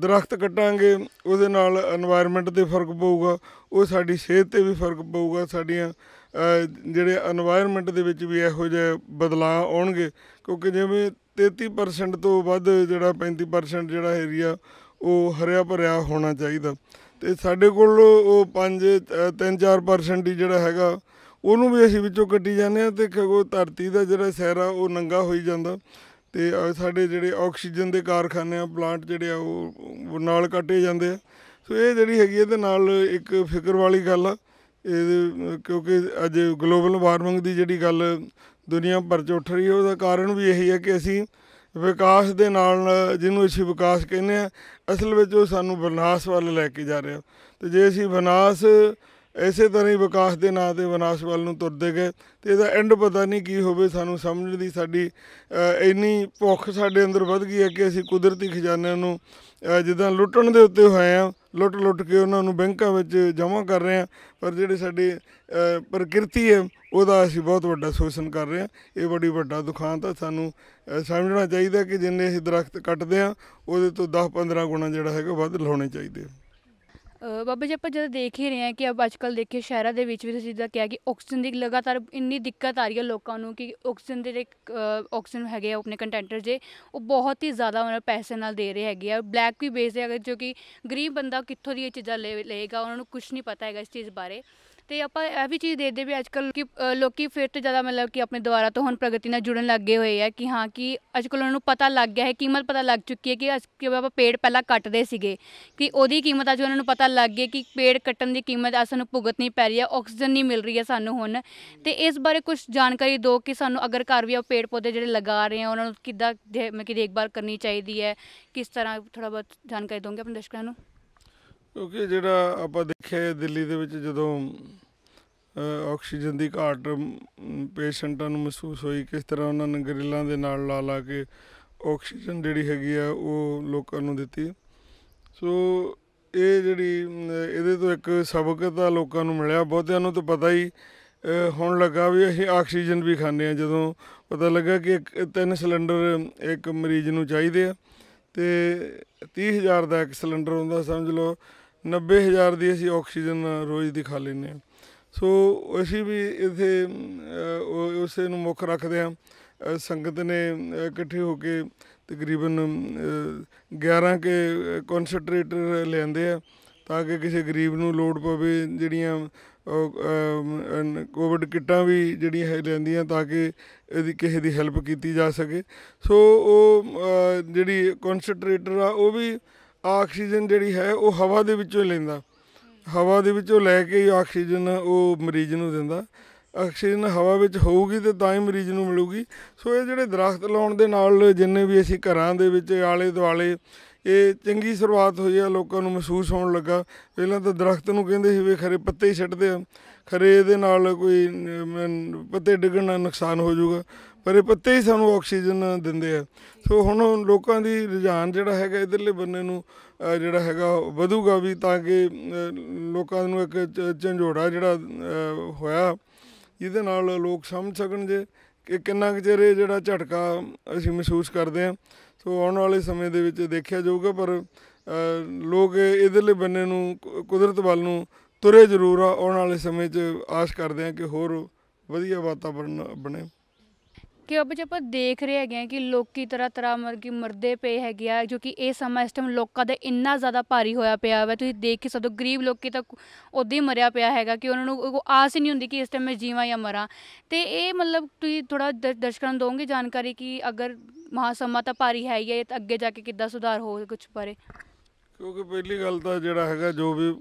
ਦਰਖਤ ਕੱਟਾਂਗੇ ਉਹਦੇ ਨਾਲ এনवायरमेंट ਤੇ ਫਰਕ ਪਊਗਾ ਉਹ ਸਾਡੀ ਸਿਹਤ ਤੇ ਵੀ ਫਰਕ ਪਊਗਾ ਸਾਡੀਆਂ ਜਿਹੜੇ এনवायरमेंट ਦੇ ਵਿੱਚ ਵੀ ਇਹੋ ਜਿਹੇ ਬਦਲਾਅ ਆਉਣਗੇ ਕਿਉਂਕਿ ਜਿਵੇਂ 33% ਤੋਂ ਵੱਧ ਜਿਹੜਾ 35% ਜਿਹੜਾ ਏਰੀਆ ਉਹ ਹਰਿਆ ਭਰਿਆ ਹੋਣਾ ਚਾਹੀਦਾ ਤੇ ਸਾਡੇ ਕੋਲ ਉਹ 5 3-4% ਹੀ ਜਿਹੜਾ ਹੈਗਾ ਉਹਨੂੰ ਵੀ ਅਸੀਂ ਵਿੱਚੋਂ ਕੱਟੀ ਜਾਂਦੇ ਆ ਤੇ ਖਗੋ ਧਰਤੀ ਦਾ ਜਿਹੜਾ ਸਹਿਰਾ ਉਹ ਨੰਗਾ ਹੋਈ ਜਾਂਦਾ ਤੇ ਸਾਡੇ ਜਿਹੜੇ ਆਕਸੀਜਨ ਦੇ ਕਾਰਖਾਨੇ ਆ ਪਲਾਂਟ ਜਿਹੜੇ ਆ ਉਹ ਨਾਲ ਕੱਟੇ ਜਾਂਦੇ ਆ ਸੋ ਇਹ ਜਿਹੜੀ ਹੈਗੀ ਇਹਦੇ ਨਾਲ ਇੱਕ ਫਿਕਰ ਵਾਲੀ ਗੱਲ ਆ ਇਹ ਕਿਉਂਕਿ ਅੱਜ ਗਲੋਬਲ ਵਾਰਮਿੰਗ ਦੀ ਜਿਹੜੀ ਗੱਲ ਦੁਨੀਆ ਭਰ 'ਚ ਉੱਠ ਰਹੀ ਹੈ ਉਹਦਾ ਕਾਰਨ ਵੀ ਇਹੀ ਹੈ ਕਿ ਅਸੀਂ ਵਿਕਾਸ ਦੇ ਨਾਲ ਜਿਹਨੂੰ ਅਸੀਂ ਵਿਕਾਸ ਕਹਿੰਦੇ ਆ ਅਸਲ ਵਿੱਚ ਉਹ ਸਾਨੂੰ ਵਿਨਾਸ਼ ਵੱਲ ਲੈ ਕੇ ਜਾ ਰਿਹਾ ਤੇ ਜੇ ਅਸੀਂ ਵਿਨਾਸ਼ ਇਸੇ ਤਰ੍ਹਾਂ ਹੀ ਵਿਕਾਸ ਦੇ ਨਾਂ ਤੇ ਵਿਨਾਸ਼ ਵੱਲ ਨੂੰ ਤੁਰਦੇ ਗਏ ਤੇ ਇਹਦਾ ਐਂਡ ਪਤਾ ਨਹੀਂ ਕੀ ਹੋਵੇ ਸਾਨੂੰ ਸਮਝਣ ਦੀ ਸਾਡੀ ਇੰਨੀ ਭੁੱਖ ਸਾਡੇ ਅੰਦਰ ਵੱਧ ਗਈ ਹੈ ਕਿ ਅਸੀਂ ਕੁਦਰਤੀ ਖਜ਼ਾਨਿਆਂ ਨੂੰ ਜਿੱਦਾਂ ਲੁੱਟਣ ਦੇ ਉੱਤੇ ਹੋਏ ਆ ਲੁੱਟ-ਲੁੱਟ ਕੇ ਉਹਨਾਂ ਨੂੰ ਬੈਂਕਾਂ ਵਿੱਚ ਜਮ੍ਹਾਂ ਕਰ ਰਹੇ ਆ ਪਰ ਜਿਹੜੇ ਸਾਡੇ ਪ੍ਰਕਿਰਤੀ ਹੈ ਉਹਦਾ ਅਸੀਂ ਬਹੁਤ ਵੱਡਾ ਸ਼ੋਸ਼ਣ ਕਰ ਰਹੇ ਆ ਇਹ ਬੜੀ ਵੱਡਾ ਦੁਖਾਂਤ ਆ ਸਾਨੂੰ ਸਮਝਣਾ ਚਾਹੀਦਾ ਕਿ ਜਿੰਨੇ ਅਸੀਂ ਦਰਖਤ ਕੱਟਦੇ ਆ ਉਹਦੇ ਤੋਂ 10-15 ਗੁਣਾ ਜਿਹੜਾ ਹੈਗਾ ਵੱਧ ਲਾਉਣੇ ਚਾਹੀਦੇ ਆ ਬਾਬਾ ਜੀ ਆਪਾਂ ਜਦੋਂ ਦੇਖ ਹੀ ਰਹੇ ਹਾਂ ਕਿ ਅੱਜ ਅੱਜਕੱਲ ਦੇਖੇ ਸ਼ਹਿਰਾਂ ਦੇ ਵਿੱਚ ਵੀ ਤੁਸੀਂ ਜਿੱਦਾਂ ਕਿਹਾ ਕਿ ਆਕਸੀਜਨ ਦੀ ਲਗਾਤਾਰ ਇੰਨੀ ਦਿੱਕਤ ਆ ਰਹੀ ਹੈ ਲੋਕਾਂ ਨੂੰ ਕਿ ਆਕਸੀਜਨ ਦੇ ਜਿਹੜੇ ਆਕਸੀਜਨ ਹੈਗੇ ਆ ਆਪਣੇ ਕੰਟੈਂਟਰ ਜੇ ਉਹ ਬਹੁਤ ਹੀ ਜ਼ਿਆਦਾ ਉਹਨਾਂ ਪੈਸੇ ਨਾਲ ਦੇ ਰਹੇ ਹੈਗੇ ਆ ਬਲੈਕ ਵੀ ਬੇਸ ਹੈਗਾ ਜੋ ਕਿ ਗਰੀਬ ਬੰਦਾ ਕਿੱਥੋਂ ਦੀ ਇਹ ਚੀਜ਼ਾਂ ਲੈ ਲਏਗਾ ਉਹਨਾਂ ਨੂੰ ਕੁਝ ਨਹੀਂ ਪਤਾ ਹੈਗਾ ਇਸ ਚੀਜ਼ ਬਾਰੇ ਤੇ ਆਪਾਂ ਇਹ ਵੀ ਚੀਜ਼ ਦੇਖਦੇ ਵੀ ਅੱਜ ਕੱਲ ਕਿ ਲੋਕੀ ਫਿਰ ਤੋਂ ਜ਼ਿਆਦਾ ਮਤਲਬ ਕਿ ਆਪਣੇ ਦੁਆਰਾ ਤੋਂ ਹੁਣ ਪ੍ਰਗਤੀ ਨਾਲ ਜੁੜਨ ਲੱਗ ਗਏ ਹੋਏ ਆ ਕਿ ਹਾਂ ਕਿ ਅੱਜ ਕੱਲ ਉਹਨਾਂ ਨੂੰ ਪਤਾ ਲੱਗ ਗਿਆ ਹੈ ਕੀਮਤ ਪਤਾ ਲੱਗ ਚੁੱਕੀ ਹੈ ਕਿ ਅੱਜ ਕਿ ਆਪਾਂ ਪੇੜ ਪਹਿਲਾਂ ਕੱਟਦੇ ਸੀਗੇ ਕਿ ਉਹਦੀ ਕੀਮਤ ਅੱਜ ਉਹਨਾਂ ਨੂੰ ਪਤਾ ਲੱਗ ਗਈ ਕਿ ਪੇੜ ਕੱਟਣ ਦੀ ਕੀਮਤ ਆ ਸਾਨੂੰ ਭੁਗਤਣੀ ਪੈ ਰਹੀ ਹੈ ਆਕਸੀਜਨ ਨਹੀਂ ਮਿਲ ਰਹੀ ਹੈ ਸਾਨੂੰ ਹੁਣ ਤੇ ਇਸ ਬਾਰੇ ਕੁਝ ਜਾਣਕਾਰੀ ਦਿਓ ਕਿ ਸਾਨੂੰ ਅਗਰ ਘਰ ਵੀ ਆ ਪੇੜ ਪੌਦੇ ਜਿਹੜੇ ਲਗਾ ਰਹੇ ਆ ਉਹਨਾਂ ਨੂੰ ਕਿੱਦਾਂ ਮੈਂ ਕਿ ਦੇਖਭਾਲ ਕਰਨੀ ਚਾਹੀਦੀ ਹੈ ਕਿਸ ਤਰ੍ਹਾਂ ਥੋੜਾ ਬਹੁਤ ਜਾਣਕਾਰੀ ਦੋਗੇ ਆਪਣੇ ਦਰਸ਼ਕਾਂ ਨੂੰ ਕਿਉਂਕਿ ਜਿਹੜਾ ਆਪਾਂ ਦੇਖਿਆ ਦਿੱਲੀ ਦੇ ਵਿੱਚ ਜਦੋਂ ਆਕਸੀਜਨ ਦੀ ਘਾਟ ਪੇਸ਼ੈਂਟਾਂ ਨੂੰ ਮਹਿਸੂਸ ਹੋਈ ਕਿਸ ਤਰ੍ਹਾਂ ਉਹਨਾਂ ਨੇ ਗਰਿੱਲਾਂ ਦੇ ਨਾਲ ਲਾ ਲਾ ਕੇ ਆਕਸੀਜਨ ਜਿਹੜੀ ਹੈਗੀ ਆ ਉਹ ਲੋਕਾਂ ਨੂੰ ਦਿੱਤੀ ਸੋ ਇਹ ਜਿਹੜੀ ਇਹਦੇ ਤੋਂ ਇੱਕ ਸਬਕ ਤਾਂ ਲੋਕਾਂ ਨੂੰ ਮਿਲਿਆ ਬਹੁਤਿਆਂ ਨੂੰ ਤਾਂ ਪਤਾ ਹੀ ਹੁਣ ਲੱਗਾ ਵੀ ਇਹ ਆਕਸੀਜਨ ਵੀ ਖਾਂਦੇ ਆ ਜਦੋਂ ਪਤਾ ਲੱਗਾ ਕਿ ਇੱਕ ਤਿੰਨ ਸਿਲੰਡਰ ਇੱਕ ਮਰੀਜ਼ ਨੂੰ ਚਾਹੀਦੇ ਆ ਤੇ 30000 ਦਾ ਇੱਕ ਸਿਲੰਡਰ ਹੁੰਦਾ ਸਮਝ ਲਓ 90000 ਦੀ ਅਸੀਂ ਆਕਸੀਜਨ ਰੋਜ਼ ਦੀ ਖਾ ਆ ਸੋ ਅਸੀਂ ਵੀ ਇਥੇ ਉਸੇ ਨੂੰ ਮੁੱਖ ਰੱਖਦੇ ਹਾਂ ਸੰਗਤ ਨੇ ਇਕੱਠੇ ਹੋ ਕੇ ਤਕਰੀਬਨ 11 ਕੇ ਕਨਸੈਂਟਰੇਟਰ ਲੈਂਦੇ ਆ ਤਾਂ ਕਿ ਕਿਸੇ ਗਰੀਬ ਨੂੰ ਲੋਡ ਪਵੇ ਜਿਹੜੀਆਂ ਕੋਵਿਡ ਕਿੱਟਾਂ ਵੀ ਜਿਹੜੀਆਂ ਹੈ ਲੈਂਦੀਆਂ ਤਾਂ ਕਿ ਇਹਦੀ ਕਿਸੇ ਦੀ ਹੈਲਪ ਕੀਤੀ ਜਾ ਸਕੇ ਸੋ ਉਹ ਜਿਹੜੀ ਕਨਸੈਂਟਰੇਟਰ ਆ ਉਹ ਵੀ ਆਕਸੀਜਨ ਜਿਹੜੀ ਹੈ ਉਹ ਹਵਾ ਦੇ ਵਿੱਚੋਂ ਲੈਂਦਾ ਹਵਾ ਦੇ ਵਿੱਚੋਂ ਲੈ ਕੇ ਹੀ ਆਕਸੀਜਨ ਉਹ ਮਰੀਜ਼ ਨੂੰ ਦਿੰਦਾ ਆਕਸੀਜਨ ਹਵਾ ਵਿੱਚ ਹੋਊਗੀ ਤੇ ਤਾਂ ਹੀ ਮਰੀਜ਼ ਨੂੰ ਮਿਲੂਗੀ ਸੋ ਇਹ ਜਿਹੜੇ ਦਰਖਤ ਲਾਉਣ ਦੇ ਨਾਲ ਜਿੰਨੇ ਵੀ ਅਸੀਂ ਘਰਾਂ ਦੇ ਵਿੱਚ ਆਲੇ ਦੁਆਲੇ ਇਹ ਚੰਗੀ ਸ਼ੁਰੂਆਤ ਹੋਈ ਆ ਲੋਕਾਂ ਨੂੰ ਮਹਿਸੂਸ ਹੋਣ ਲੱਗਾ ਪਹਿਲਾਂ ਤਾਂ ਦਰਖਤ ਨੂੰ ਕਹਿੰਦੇ ਸੀ ਵੀ ਖਰੇ ਪੱਤੇ ਹੀ ਛੱਡਦੇ ਆ ਖਰੇ ਇਹਦੇ ਨਾਲ ਕੋਈ ਪੱਤੇ ਡਿੱਗਣ ਨਾਲ ਨੁਕਸਾਨ ਹੋ ਜਾਊਗਾ ਪਰ ਇਹ ਪੱਤੇ ਹੀ ਸਾਨੂੰ ਆਕਸੀਜਨ ਦਿੰਦੇ ਆ ਸੋ ਹੁਣ ਲੋਕਾਂ ਦੀ ਰੁਝਾਨ ਜਿਹੜਾ ਹੈਗਾ ਇਧਰਲੇ ਬੰਨੇ ਨੂੰ ਜਿਹੜਾ ਹੈਗਾ ਵਧੂਗਾ ਵੀ ਤਾਂ ਕਿ ਲੋਕਾਂ ਨੂੰ ਇੱਕ ਝੰਡੋੜਾ ਜਿਹੜਾ ਹੋਇਆ ਇਹਦੇ ਨਾਲ ਲੋਕ ਸਮਝ ਸਕਣ ਜੇ ਕਿ ਕਿੰਨਾ ਕੁ ਚਿਰ ਇਹ ਜਿਹੜਾ ਝਟਕਾ ਅਸੀਂ ਮਹਿਸੂਸ ਕਰਦੇ ਆ ਸੋ ਆਉਣ ਵਾਲੇ ਸਮੇਂ ਦੇ ਵਿੱਚ ਦੇਖਿਆ ਜਾਊਗਾ ਪਰ ਲੋਕ ਇਧਰਲੇ ਬੰਨੇ ਨੂੰ ਕੁਦਰਤ ਵੱਲ ਨੂੰ ਤੁਰੇ ਜ਼ਰੂਰ ਆ ਆਉਣ ਵਾਲੇ ਸਮੇਂ 'ਚ ਆਸ ਕਰਦੇ ਆ ਕਿ ਹੋਰ ਵਧੀਆ ਵਾਤਾਵਰਣ ਬਣੇ ਕਿ ਅੱਜ ਆਪਾਂ ਦੇਖ ਰਹੇ ਹੈਗੇ ਆ ਕਿ ਲੋਕੀ ਤਰ੍ਹਾਂ ਤਰ੍ਹਾਂ ਮਰ ਕੀ ਮਰਦੇ ਪਏ ਹੈਗੇ ਆ ਜੋ ਕਿ ਇਹ ਸਮਾਂ ਇਸ ਟਾਈਮ ਲੋਕਾਂ ਦੇ ਇੰਨਾ ਜ਼ਿਆਦਾ ਭਾਰੀ ਹੋਇਆ ਪਿਆ ਵਾ ਤੁਸੀਂ ਦੇਖ ਕੇ ਸਦੋ ਗਰੀਬ ਲੋਕੀ ਤਾਂ ਉਦੋਂ ਹੀ ਮਰਿਆ ਪਿਆ ਹੈਗਾ ਕਿ ਉਹਨਾਂ ਨੂੰ ਆਸ ਹੀ ਨਹੀਂ ਹੁੰਦੀ ਕਿ ਇਸ ਟਾਈਮ ਮੈਂ ਜੀਵਾਂ ਜਾਂ ਮਰਾਂ ਤੇ ਇਹ ਮਤਲਬ ਤੁਸੀਂ ਥੋੜਾ ਦਰਸ਼ਕਾਂ ਨੂੰ ਦੋਗੇ ਜਾਣਕਾਰੀ ਕਿ ਅਗਰ ਮਹਾਸਮਾ ਤਾਂ ਭਾਰੀ ਹੈ ਹੀ ਹੈ ਤਾਂ ਅੱਗੇ ਜਾ ਕੇ ਕਿੱਦਾਂ ਸੁਧਾਰ ਹੋ ਕੁਝ ਬਾਰੇ ਕਿਉਂਕਿ ਪਹਿਲੀ ਗੱਲ ਤਾਂ ਜਿਹੜਾ ਹੈਗਾ ਜੋ ਵੀ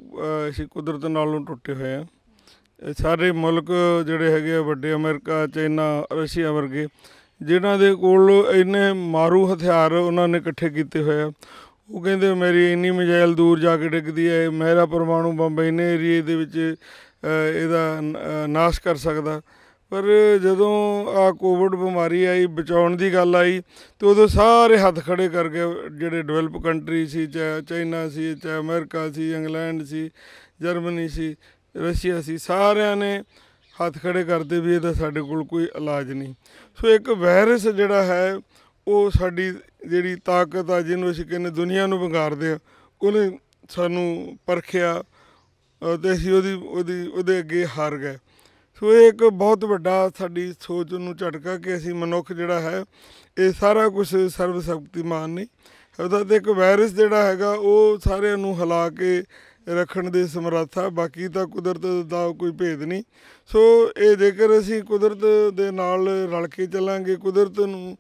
ਅਸੀਂ ਕੁਦਰਤ ਨਾਲੋਂ ਟੁੱਟੇ ਹੋਏ ਆ ਸਾਰੇ ਮੁਲਕ ਜਿਹੜੇ ਹੈਗੇ ਆ ਵੱਡੇ ਅਮਰੀਕਾ ਚਾਈਨਾ ਰਸ਼ੀਆ ਵਰਗੇ ਜਿਨ੍ਹਾਂ ਦੇ ਕੋਲ ਇੰਨੇ ਮਾਰੂ ਹਥਿਆਰ ਉਹਨਾਂ ਨੇ ਇਕੱਠੇ ਕੀਤੇ ਹੋਏ ਆ ਉਹ ਕਹਿੰਦੇ ਮੇਰੀ ਇੰਨੀ ਮਿਜ਼ਾਈਲ ਦੂਰ ਜਾ ਕੇ ਡਿੱਗਦੀ ਹੈ ਮੇਰਾ ਪਰਮਾਣੂ ਬੰਬ ਇੰਨੇ ਏਰੀਏ ਦੇ ਵਿੱਚ ਇਹਦਾ ਨਾਸ਼ ਕਰ ਸਕਦਾ ਪਰ ਜਦੋਂ ਆ ਕੋਵਿਡ ਬਿਮਾਰੀ ਆਈ ਬਚਾਉਣ ਦੀ ਗੱਲ ਆਈ ਤੇ ਉਦੋਂ ਸਾਰੇ ਹੱਥ ਖੜੇ ਕਰ ਗਏ ਜਿਹੜੇ ਡਿਵੈਲਪ ਕੰਟਰੀ ਸੀ ਚਾਈਨਾ ਸੀ ਚਾਹੇ ਅਮਰੀਕਾ ਸੀ ਇੰਗਲੈਂਡ ਸੀ ਜਰਮਨੀ ਸੀ ਰਸ਼ੀਆ ਸੀ ਸਾਰਿਆਂ ਨੇ ਹੱਥ ਖੜੇ ਕਰਦੇ ਵੀ ਇਹਦਾ ਸਾਡੇ ਕੋਲ ਕੋਈ ਇਲਾਜ ਨਹੀਂ ਸੋ ਇੱਕ ਵਾਇਰਸ ਜਿਹੜਾ ਹੈ ਉਹ ਸਾਡੀ ਜਿਹੜੀ ਤਾਕਤ ਆ ਜਿਹਨੂੰ ਅਸੀਂ ਕਹਿੰਦੇ ਦੁਨੀਆ ਨੂੰ ਵੰਗਾਰਦੇ ਆ ਉਹਨੇ ਸਾਨੂੰ ਪਰਖਿਆ ਤੇ ਅਸੀਂ ਉਹਦੀ ਉਹਦੀ ਉਹਦੇ ਅੱਗੇ ਹਾਰ ਗਏ ਸੋ ਇਹ ਇੱਕ ਬਹੁਤ ਵੱਡਾ ਸਾਡੀ ਸੋਚ ਨੂੰ ਝਟਕਾ ਕਿ ਅਸੀਂ ਮਨੁੱਖ ਜਿਹੜਾ ਹੈ ਇਹ ਸਾਰਾ ਕੁਝ ਸਰਵ ਸ਼ਕਤੀਮਾਨ ਨਹੀਂ ਉਹਦਾ ਤੇ ਇੱਕ ਵਾਇਰਸ ਜਿਹੜਾ ਹੈਗਾ ਉਹ ਸਾਰਿਆਂ ਨੂੰ ਹਿਲਾ ਕੇ ਰੱਖਣ ਦੇ ਸਮਰੱਥ ਆ ਬਾਕੀ ਤਾਂ ਕੁਦਰਤ ਦਾ ਕੋਈ ਭੇਦ ਨਹੀਂ ਸੋ ਇਹ ਜੇਕਰ ਅਸੀਂ ਕੁਦਰਤ ਦੇ ਨਾਲ ਰਲ ਕੇ ਚੱਲਾਂਗੇ ਕੁਦਰਤ ਨੂੰ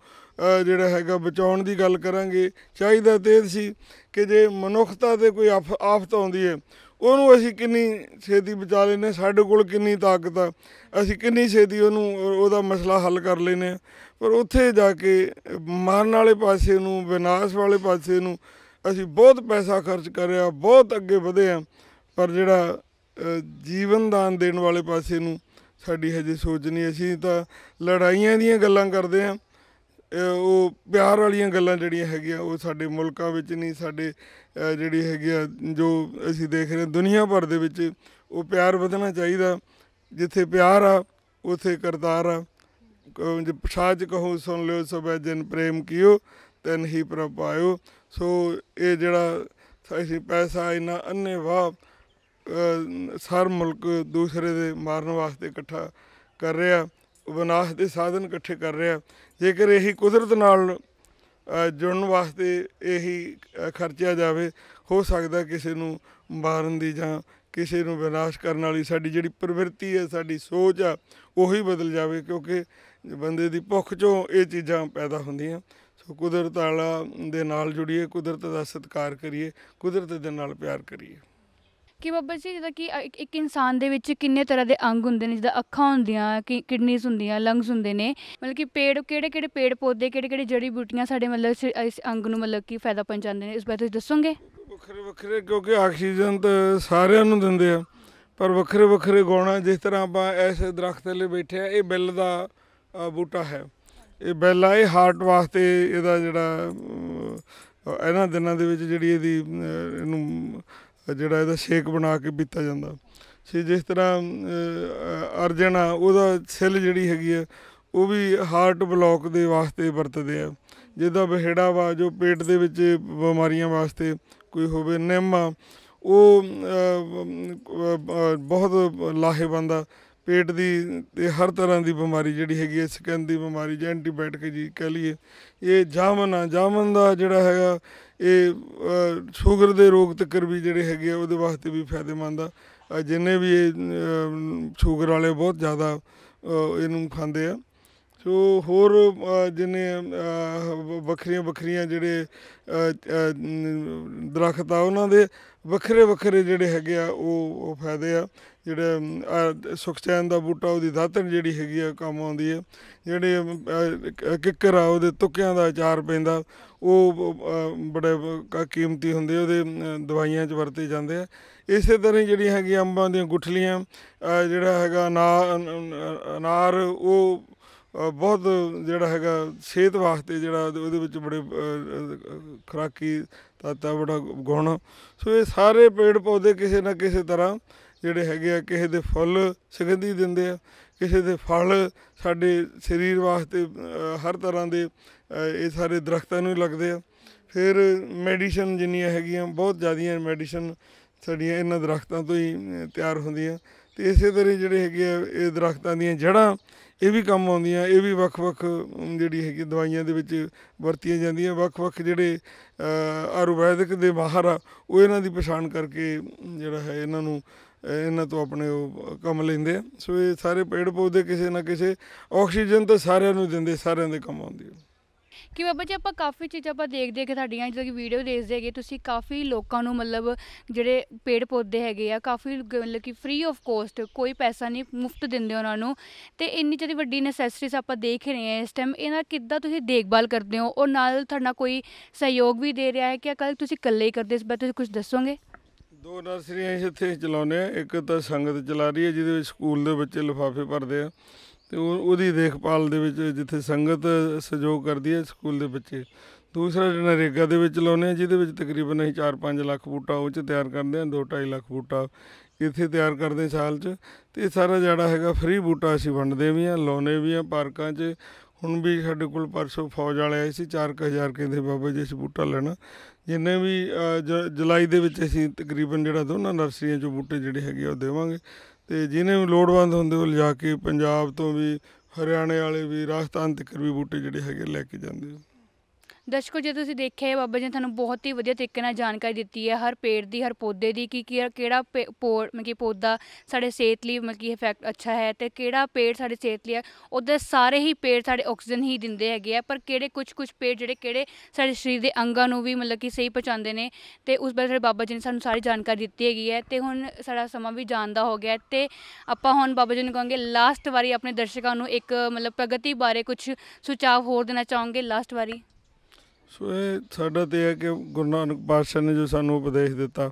ਜਿਹੜਾ ਹੈਗਾ ਬਚਾਉਣ ਦੀ ਗੱਲ ਕਰਾਂਗੇ ਚਾਹੀਦਾ ਤੇ ਸੀ ਕਿ ਜੇ ਮਨੁੱਖਤਾ ਤੇ ਕੋਈ ਆਫਤ ਆਉਂਦੀ ਹੈ ਉਹਨੂੰ ਅਸੀਂ ਕਿੰਨੀ ਛੇਤੀ ਬਚਾ ਲੈਨੇ ਸਾਡੇ ਕੋਲ ਕਿੰਨੀ ਤਾਕਤ ਆ ਅਸੀਂ ਕਿੰਨੀ ਛੇਤੀ ਉਹਨੂੰ ਉਹਦਾ ਮਸਲਾ ਹੱਲ ਕਰ ਲੈਨੇ ਪਰ ਉੱਥੇ ਜਾ ਕੇ ਮਾਰਨ ਵਾਲੇ ਪਾਸੇ ਨੂੰ ਵਿਨਾਸ਼ ਵਾਲੇ ਪਾਸੇ ਨੂੰ ਅਸੀਂ ਬਹੁਤ ਪੈਸਾ ਖਰਚ ਕਰਿਆ ਬਹੁਤ ਅੱਗੇ ਵਧੇ ਆ ਪਰ ਜਿਹੜਾ ਜੀਵਨ ਦਾਨ ਦੇਣ ਵਾਲੇ ਪਾਸੇ ਨੂੰ ਸਾਡੀ ਹਜੇ ਸੋਚ ਨਹੀਂ ਅਸੀਂ ਤਾਂ ਲੜਾਈਆਂ ਦੀਆਂ ਗੱਲਾਂ ਕਰਦੇ ਆ ਉਹ ਪਿਆਰ ਵਾਲੀਆਂ ਗੱਲਾਂ ਜਿਹੜੀਆਂ ਹੈਗੀਆਂ ਉਹ ਸਾਡੇ ਮੁਲਕਾਂ ਵਿੱਚ ਨਹੀਂ ਸਾਡੇ ਜਿਹੜੀ ਹੈਗੀ ਆ ਜੋ ਅਸੀਂ ਦੇਖ ਰਹੇ ਦੁਨੀਆ ਭਰ ਦੇ ਵਿੱਚ ਉਹ ਪਿਆਰ ਵਧਣਾ ਚਾਹੀਦਾ ਜਿੱਥੇ ਪਿਆਰ ਆ ਉਥੇ ਕਰਤਾਰ ਆ ਪਛਾਜ ਕਹੋ ਸੁਣ ਲਿਓ ਸਭ ਜਨ ਪ੍ਰੇਮ ਕੀਓ ਤਨ ਹੀ ਪ੍ਰਭ ਸੋ ਇਹ ਜਿਹੜਾ ਅਸੀਂ ਪੈਸਾ ਇਨਾ ਵਾ ਸਰ ਮੁਲਕ ਦੂਸਰੇ ਦੇ ਮਾਰਨ ਵਾਸਤੇ ਇਕੱਠਾ ਕਰ ਰਿਹਾ ਵਿਨਾਸ਼ ਦੇ ਸਾਧਨ ਇਕੱਠੇ ਕਰ ਰਿਹਾ ਜੇਕਰ ਇਹੀ ਕੁਦਰਤ ਨਾਲ ਜੁੜਨ ਵਾਸਤੇ ਇਹੀ ਖਰਚਿਆ ਜਾਵੇ ਹੋ ਸਕਦਾ ਕਿਸੇ ਨੂੰ ਮਾਰਨ ਦੀ ਜਾਂ ਕਿਸੇ ਨੂੰ ਵਿਨਾਸ਼ ਕਰਨ ਵਾਲੀ ਸਾਡੀ ਜਿਹੜੀ ਪ੍ਰਵਿਰਤੀ ਹੈ ਸਾਡੀ ਸੋਚ ਆ ਉਹੀ ਬਦਲ ਜਾਵੇ ਕਿਉਂਕਿ ਬੰਦੇ ਦੀ ਭੁੱਖ ਚੋਂ ਇਹ ਚੀਜ਼ਾਂ ਪੈਦਾ ਹੁੰਦੀਆਂ ਕੁਦਰਤ ਵਾਲਾ ਦੇ ਨਾਲ ਜੁੜੀਏ ਕੁਦਰਤ ਦਾ ਸਤਿਕਾਰ ਕਰੀਏ ਕੁਦਰਤ ਦੇ ਨਾਲ ਪਿਆਰ ਕਰੀਏ ਕਿ ਬੱਬਾ ਜੀ ਜਿਹਦਾ ਕਿ ਇੱਕ- ਇੱਕ ਇਨਸਾਨ ਦੇ ਵਿੱਚ ਕਿੰਨੇ ਤਰ੍ਹਾਂ ਦੇ ਅੰਗ ਹੁੰਦੇ ਨੇ ਜਿਦਾ ਅੱਖਾਂ ਹੁੰਦੀਆਂ ਕਿ ਕਿਡਨੀਜ਼ ਹੁੰਦੀਆਂ ਲੰਗਸ ਹੁੰਦੇ ਨੇ ਮਤਲਬ ਕਿ ਪੇੜ ਕਿਹੜੇ ਕਿਹੜੇ ਪੇੜ ਪੌਦੇ ਕਿਹੜੇ ਕਿਹੜੇ ਜੜੀ ਬੂਟੀਆਂ ਸਾਡੇ ਮਤਲਬ ਇਸ- ਅੰਗ ਨੂੰ ਮਤਲਬ ਕਿ ਫਾਇਦਾ ਪਹੁੰਚਾਉਂਦੇ ਨੇ ਇਸ ਬਾਰੇ ਤੁਸੀਂ ਦੱਸੋਗੇ ਵੱਖਰੇ ਵੱਖਰੇ ਕਿਉਂਕਿ ਆਕਸੀਜਨ ਤਾਂ ਸਾਰਿਆਂ ਨੂੰ ਦਿੰਦੇ ਆ ਪਰ ਵੱਖਰੇ ਵੱਖਰੇ ਗਾਉਣਾ ਜਿਸ ਤਰ੍ਹਾਂ ਆਪਾਂ ਇਸ ਦਰਖਤ 'ਤੇ ਬੈਠੇ ਆ ਇਹ ਬਿੱਲ ਦਾ ਬੂਟਾ ਹੈ ਇਹ ਬੈਲਾ ਇਹ ਹਾਰਟ ਵਾਸਤੇ ਇਹਦਾ ਜਿਹੜਾ ਇਹਨਾਂ ਦਿਨਾਂ ਦੇ ਵਿੱਚ ਜਿਹੜੀ ਇਹਦੀ ਇਹਨੂੰ ਜਿਹੜਾ ਇਹਦਾ ਸ਼ੇਕ ਬਣਾ ਕੇ ਪੀਤਾ ਜਾਂਦਾ ਸੀ ਜਿਸ ਤਰ੍ਹਾਂ ਅਰਜਨ ਆ ਉਹਦਾ ਸੈੱਲ ਜਿਹੜੀ ਹੈਗੀ ਆ ਉਹ ਵੀ ਹਾਰਟ ਬਲੌਕ ਦੇ ਵਾਸਤੇ ਵਰਤਦੇ ਆ ਜਿਹਦਾ ਬਹਿੜਾ ਵਾ ਜੋ ਪੇਟ ਦੇ ਵਿੱਚ ਬਿਮਾਰੀਆਂ ਵਾਸਤੇ ਕੋਈ ਹੋਵੇ ਨਿੰਮ ਉਹ ਬਹੁਤ ਲਾਹੇਵੰਦ ਆ ਪੇਟ ਦੀ ਤੇ ਹਰ ਤਰ੍ਹਾਂ ਦੀ ਬਿਮਾਰੀ ਜਿਹੜੀ ਹੈਗੀ ਹੈ ਸਕਨ ਦੀ ਬਿਮਾਰੀ ਜਾਂ ਐਂਟੀਬਾਇਟਿਕ ਜੀ ਕਹ ਲਈਏ ਇਹ ਜਾਮਨ ਆ ਜਾਮਨ ਦਾ ਜਿਹੜਾ ਹੈਗਾ ਇਹ ਸ਼ੂਗਰ ਦੇ ਰੋਗ ਤੱਕਰ ਵੀ ਜਿਹੜੇ ਹੈਗੇ ਆ ਉਹਦੇ ਵਾਸਤੇ ਵੀ ਫਾਇਦੇਮੰਦ ਆ ਜਿੰਨੇ ਵੀ ਇਹ ਸ਼ੂਗਰ ਵਾਲੇ ਬਹੁਤ ਜ਼ਿਆਦਾ ਇਹਨੂੰ ਖਾਂਦੇ ਆ ਸੋ ਹੋਰ ਜਿੰਨੇ ਵੱਖਰੀਆਂ ਵੱਖਰੀਆਂ ਜਿਹੜੇ ਦਰਖਤ ਆ ਉਹਨਾਂ ਦੇ ਵੱਖਰੇ ਵੱਖਰੇ ਜਿਹੜੇ ਹੈਗੇ ਆ ਉਹ ਫਾਇਦੇ ਆ ਜਿਹੜੇ ਸੁਖਚੈਨ ਦਾ ਬੂਟਾ ਉਹਦੀ ਦਾਤਨ ਜਿਹੜੀ ਹੈਗੀ ਆ ਕੰਮ ਆਉਂਦੀ ਹੈ ਜਿਹੜੇ ਕਿੱਕਰ ਆ ਉਹਦੇ ਤੁੱਕਿਆਂ ਦਾ ਅਚਾਰ ਪੈਂਦਾ ਉਹ ਬੜੇ ਕੀਮਤੀ ਹੁੰਦੇ ਉਹਦੇ ਦਵਾਈਆਂ 'ਚ ਵਰਤੇ ਜਾਂਦੇ ਆ ਇਸੇ ਤਰ੍ਹਾਂ ਜਿਹੜੀ ਹੈਗੀ ਅੰਬਾਂ ਦੀਆਂ ਗੁਠਲੀਆਂ ਜਿਹੜਾ ਹੈਗਾ ਅਨਾਰ ਉਹ ਬਹੁਤ ਜਿਹੜਾ ਹੈਗਾ ਸਿਹਤ ਵਾਸਤੇ ਜਿਹੜਾ ਉਹਦੇ ਵਿੱਚ ਬੜੇ ਖਰਾਕੀ ਤਾਂ ਬੜਾ ਗੁਣ ਸੋ ਇਹ ਸਾਰੇ ਪੇੜ ਪੌਦੇ ਕਿਸੇ ਨਾ ਕਿਸੇ ਤਰ੍ਹਾਂ ਜਿਹੜੇ ਹੈਗੇ ਆ ਕਿਸੇ ਦੇ ਫੁੱਲ ਸੁਗੰਧੀ ਦਿੰਦੇ ਆ ਕਿਸੇ ਦੇ ਫਲ ਸਾਡੇ ਸਰੀਰ ਵਾਸਤੇ ਹਰ ਤਰ੍ਹਾਂ ਦੇ ਇਹ ਸਾਰੇ ਦਰਖਤਾਂ ਨੂੰ ਲੱਗਦੇ ਆ ਫਿਰ ਮੈਡੀਸਨ ਜਿੰਨੀਆਂ ਹੈਗੀਆਂ ਬਹੁਤ ਜ਼ਿਆਦੀਆਂ ਮੈਡੀਸਨ ਸਾਡੀਆਂ ਇਹਨਾਂ ਦਰਖਤਾਂ ਤੋਂ ਹੀ ਤਿਆਰ ਹੁੰਦੀਆਂ ਤੇ ਇਸੇ ਤਰ੍ਹਾਂ ਜਿਹੜੇ ਹੈਗੇ ਆ ਇਹ ਦਰਖਤਾਂ ਦੀਆਂ ਜੜਾਂ ਇਹ ਵੀ ਕੰਮ ਆਉਂਦੀਆਂ ਇਹ ਵੀ ਵੱਖ-ਵੱਖ ਜਿਹੜੀ ਹੈਗੀ ਦਵਾਈਆਂ ਦੇ ਵਿੱਚ ਵਰਤੀਆਂ ਜਾਂਦੀਆਂ ਵੱਖ-ਵੱਖ ਜਿਹੜੇ ਆਯੁਰਵੈਦਿਕ ਦੇ ਮਾਹਰ ਆ ਉਹ ਇਹਨਾਂ ਦੀ ਪਛਾਣ ਕਰਕੇ ਜਿਹੜਾ ਹੈ ਇਹਨਾਂ ਨੂੰ ਇਹਨਾਂ ਤੋਂ ਆਪਣੇ ਉਹ ਕੰਮ ਲੈਂਦੇ ਆ ਸੋ ਇਹ ਸਾਰੇ ਪੇੜ ਪੌਦੇ ਕਿਸੇ ਨਾ ਕਿਸੇ ਆਕਸੀਜਨ ਤਾਂ ਸਾਰਿਆਂ ਨੂੰ ਦਿੰਦੇ ਸਾਰਿਆਂ ਦੇ ਕੰਮ ਆਉਂਦੀ ਹੈ ਕਿ ਬਾਬਾ ਜੀ ਆਪਾਂ ਕਾਫੀ ਚੀਜ਼ਾਂ ਆਪਾਂ ਦੇਖਦੇ ਕਿ ਤੁਹਾਡੀਆਂ ਜਦੋਂ ਵੀਡੀਓ ਦੇਖਦੇ ਹੈਗੇ ਤੁਸੀਂ ਕਾਫੀ ਲੋਕਾਂ ਨੂੰ ਮਤਲਬ ਜਿਹੜੇ ਪੇੜ ਪੌਦੇ ਹੈਗੇ ਆ ਕਾਫੀ ਮਤਲਬ ਕਿ ਫ੍ਰੀ ਆਫ ਕੋਸਟ ਕੋਈ ਪੈਸਾ ਨਹੀਂ ਮੁਫਤ ਦਿੰਦੇ ਉਹਨਾਂ ਨੂੰ ਤੇ ਇੰਨੀ ਜਿਹੜੀ ਵੱਡੀ ਨੈਸੈਸਰੀਸ ਆਪਾਂ ਦੇਖ ਰਹੇ ਹਾਂ ਇਸ ਟਾਈਮ ਇਹਨਾਂ ਕਿੱਦਾਂ ਤੁਸੀਂ ਦੇਖਭਾਲ ਕਰਦੇ ਹੋ ਉਹ ਨਾਲ ਤੁਹਾਡਾ ਕੋਈ ਸਹਿਯੋਗ ਵੀ ਦੇ ਰਿਹਾ ਹੈ ਕਿ ਕੱਲ ਤੁਸੀਂ ਇਕੱਲੇ ਹੀ ਕਰਦੇ ਇਸ ਬਾਰੇ ਤੁਸੀਂ ਕੁਝ ਦੱਸੋਗੇ ਦੋ ਨਰਸਰੀਆਂ ਇੱਥੇ ਚਲਾਉਨੇ ਆ ਇੱਕ ਤਾਂ ਸੰਗਤ ਚਲਾ ਰਹੀ ਹੈ ਜਿਹਦੇ ਵਿੱਚ ਸਕੂਲ ਦੇ ਬੱਚੇ ਲਿਫਾਫੇ ਭਰਦੇ ਆ ਤੇ ਉਹਦੀ ਦੇਖਭਾਲ ਦੇ ਵਿੱਚ ਜਿੱਥੇ ਸੰਗਤ ਸਹਿਯੋਗ ਕਰਦੀ ਹੈ ਸਕੂਲ ਦੇ ਬੱਚੇ ਦੂਸਰਾ ਨਰੇਗਾ ਦੇ ਵਿੱਚ ਲਾਉਨੇ ਆ ਜਿਹਦੇ ਵਿੱਚ ਤਕਰੀਬਨ ਅਸੀਂ 4-5 ਲੱਖ ਬੂਟਾ ਉਹ ਚ ਤਿਆਰ ਕਰਦੇ ਆ 2-2.5 ਲੱਖ ਬੂਟਾ ਇੱਥੇ ਤਿਆਰ ਕਰਦੇ ਸਾਲ ਚ ਤੇ ਸਾਰਾ ਜਿਹੜਾ ਹੈਗਾ ਫ੍ਰੀ ਬੂਟਾ ਅਸੀਂ ਵੰਡਦੇ ਵੀ ਆ ਲਾਉਨੇ ਵੀ ਆ ਪਾਰਕਾਂ 'ਚ ਹੁਣ ਵੀ ਸਾਡੇ ਕੋਲ ਪਰਸੋਂ ਫੌਜ ਵਾਲੇ ਆਏ ਸੀ 4000 ਕਹਿੰਦੇ ਬਾਬਾ ਜੀ ਇਸ ਬੂਟਾ ਲੈਣਾ ਜਿੰਨੇ ਵੀ ਜੁਲਾਈ ਦੇ ਵਿੱਚ ਅਸੀਂ ਤਕਰੀਬਨ ਜਿਹੜਾ ਦੋਨਾਂ ਨਰਸਰੀਆਂ ਚੋਂ ਬੂਟੇ ਜਿਹੜੇ ਹੈਗੇ ਉਹ ਦੇਵਾਂਗੇ ਤੇ ਜਿਹਨੇ ਵੀ ਲੋੜਵੰਦ ਹੁੰਦੇ ਉਹ ਲਿਜਾ ਕੇ ਪੰਜਾਬ ਤੋਂ ਵੀ ਹਰਿਆਣੇ ਵਾਲੇ ਵੀ ਰਾਜਸਥਾਨ ਤੱਕ ਵੀ ਬੂਟੇ ਜਿਹੜੇ ਹੈਗੇ ਲੈ ਕੇ ਜਾਂਦੇ ਆ ਦਰਸ਼ਕੋ ਜੇ ਤੁਸੀਂ ਦੇਖਿਆ ਬਾਬਾ ਜੀ ਨੇ ਤੁਹਾਨੂੰ ਬਹੁਤ ਹੀ ਵਧੀਆ ਤਰੀਕੇ ਨਾਲ ਜਾਣਕਾਰੀ ਦਿੱਤੀ ਹੈ ਹਰ ਪੇੜ ਦੀ ਹਰ ਪੌਦੇ ਦੀ ਕੀ ਕਿਹੜਾ ਕਿਹੜਾ ਪੌੜ ਮਤਲਬ ਕਿ ਪੌਦਾ ਸਾਡੇ ਸਿਹਤ ਲਈ ਮਤਲਬ ਕਿ ਇਫੈਕਟ ਅੱਛਾ ਹੈ ਤੇ ਕਿਹੜਾ ਪੇੜ ਸਾਡੇ ਸਿਹਤ ਲਈ ਉਹਦੇ ਸਾਰੇ ਹੀ ਪੇੜ ਸਾਡੇ ਆਕਸੀਜਨ ਹੀ ਦਿੰਦੇ ਹੈਗੇ ਆ ਪਰ ਕਿਹੜੇ ਕੁਝ ਕੁਝ ਪੇੜ ਜਿਹੜੇ ਕਿਹੜੇ ਸਾਡੇ ਸਰੀਰ ਦੇ ਅੰਗਾਂ ਨੂੰ ਵੀ ਮਤਲਬ ਕਿ ਸਹੀ ਪਹੁੰਚਾਉਂਦੇ ਨੇ ਤੇ ਉਸ ਬਾਰੇ ਸਾਡੇ ਬਾਬਾ ਜੀ ਨੇ ਸਾਨੂੰ ਸਾਰੀ ਜਾਣਕਾਰੀ ਦਿੱਤੀ ਹੈਗੀ ਹੈ ਤੇ ਹੁਣ ਸਾਡਾ ਸਮਾਂ ਵੀ ਜਾਂਦਾ ਹੋ ਗਿਆ ਤੇ ਆਪਾਂ ਹੁਣ ਬਾਬਾ ਜੀ ਨੂੰ ਕਹਾਂਗੇ ਲਾਸਟ ਵਾਰੀ ਆਪਣੇ ਦਰਸ਼ਕਾਂ ਨੂੰ ਇੱਕ ਮਤਲਬ ਪ੍ਰਗਤੀ ਬਾਰੇ ਕੁਝ ਸੁਝਾਅ ਹੋਰ ਦੇਣਾ ਚਾਹੋਗੇ ਲਾਸਟ ਵਾਰੀ ਸੋ ਇਹ ਸਾਡਾ ਤੇ ਹੈ ਕਿ ਗੁਰੂ ਨਾਨਕ ਪਾਤਸ਼ਾਹ ਨੇ ਜੋ ਸਾਨੂੰ ਉਪਦੇਸ਼ ਦਿੱਤਾ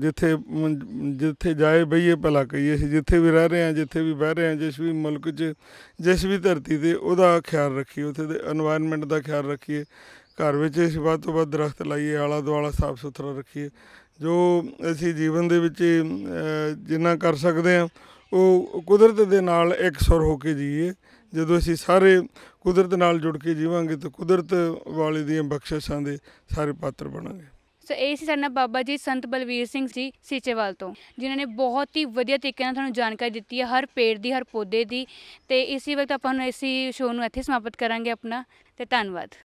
ਜਿੱਥੇ ਜਿੱਥੇ ਜਾਏ ਬਈਏ ਪਹਿਲਾ ਕਹੀਏ ਅਸੀਂ ਜਿੱਥੇ ਵੀ ਰਹਿ ਰਹੇ ਹਾਂ ਜਿੱਥੇ ਵੀ ਬਹਿ ਰਹੇ ਹਾਂ ਜਿਸ ਵੀ ਮੁਲਕ 'ਚ ਜਿਸ ਵੀ ਧਰਤੀ ਤੇ ਉਹਦਾ ਖਿਆਲ ਰੱਖੀਏ ਉੱਥੇ ਦੇ এনवायरमेंट ਦਾ ਖਿਆਲ ਰੱਖੀਏ ਘਰ ਵਿੱਚ ਇਸ ਵੱਧ ਤੋਂ ਵੱਧ ਦਰਖਤ ਲਾਈਏ ਆਲਾ ਦੁਆਲਾ ਸਾਫ਼ ਸੁਥਰਾ ਰੱਖੀਏ ਜੋ ਅਸੀਂ ਜੀਵਨ ਦੇ ਵਿੱਚ ਜਿੰਨਾ ਕਰ ਸਕਦੇ ਹਾਂ ਉਹ ਕੁਦਰਤ ਦੇ ਨਾਲ ਇੱਕ ਸੁਰ ਹੋ ਕੇ ਜੀਏ ਜਦੋਂ ਅਸੀਂ ਸਾਰੇ ਕੁਦਰਤ ਨਾਲ ਜੁੜ ਕੇ ਜੀਵਾਂਗੇ ਤਾਂ ਕੁਦਰਤ ਵਾਲੇ ਦੀਆਂ ਬਖਸ਼ਿਸ਼ਾਂ ਦੇ ਸਾਰੇ ਪਾਤਰ ਬਣਾਂਗੇ ਸੋ ਇਹ ਸੀ ਸਾਡਾ ਬਾਬਾ ਜੀ ਸੰਤ ਬਲਵੀਰ ਸਿੰਘ ਜੀ ਸੀਚੇਵਾਲ ਤੋਂ ਜਿਨ੍ਹਾਂ ਨੇ ਬਹੁਤ ਹੀ ਵਧੀਆ ਤਰੀਕੇ ਨਾਲ ਤੁਹਾਨੂੰ ਜਾਣਕਾਰੀ ਦਿੱਤੀ ਹੈ ਹਰ ਪੇੜ ਦੀ ਹਰ ਪੌਦੇ ਦੀ ਤੇ ਇਸੇ ਵਕਤ ਆਪਾਂ ਨੂੰ ਇਸੀ ਸ਼ੋਅ ਨੂੰ ਇੱਥੇ ਸਮਾਪਤ ਕਰਾਂਗੇ ਆਪਣਾ ਤੇ ਧੰਨਵਾਦ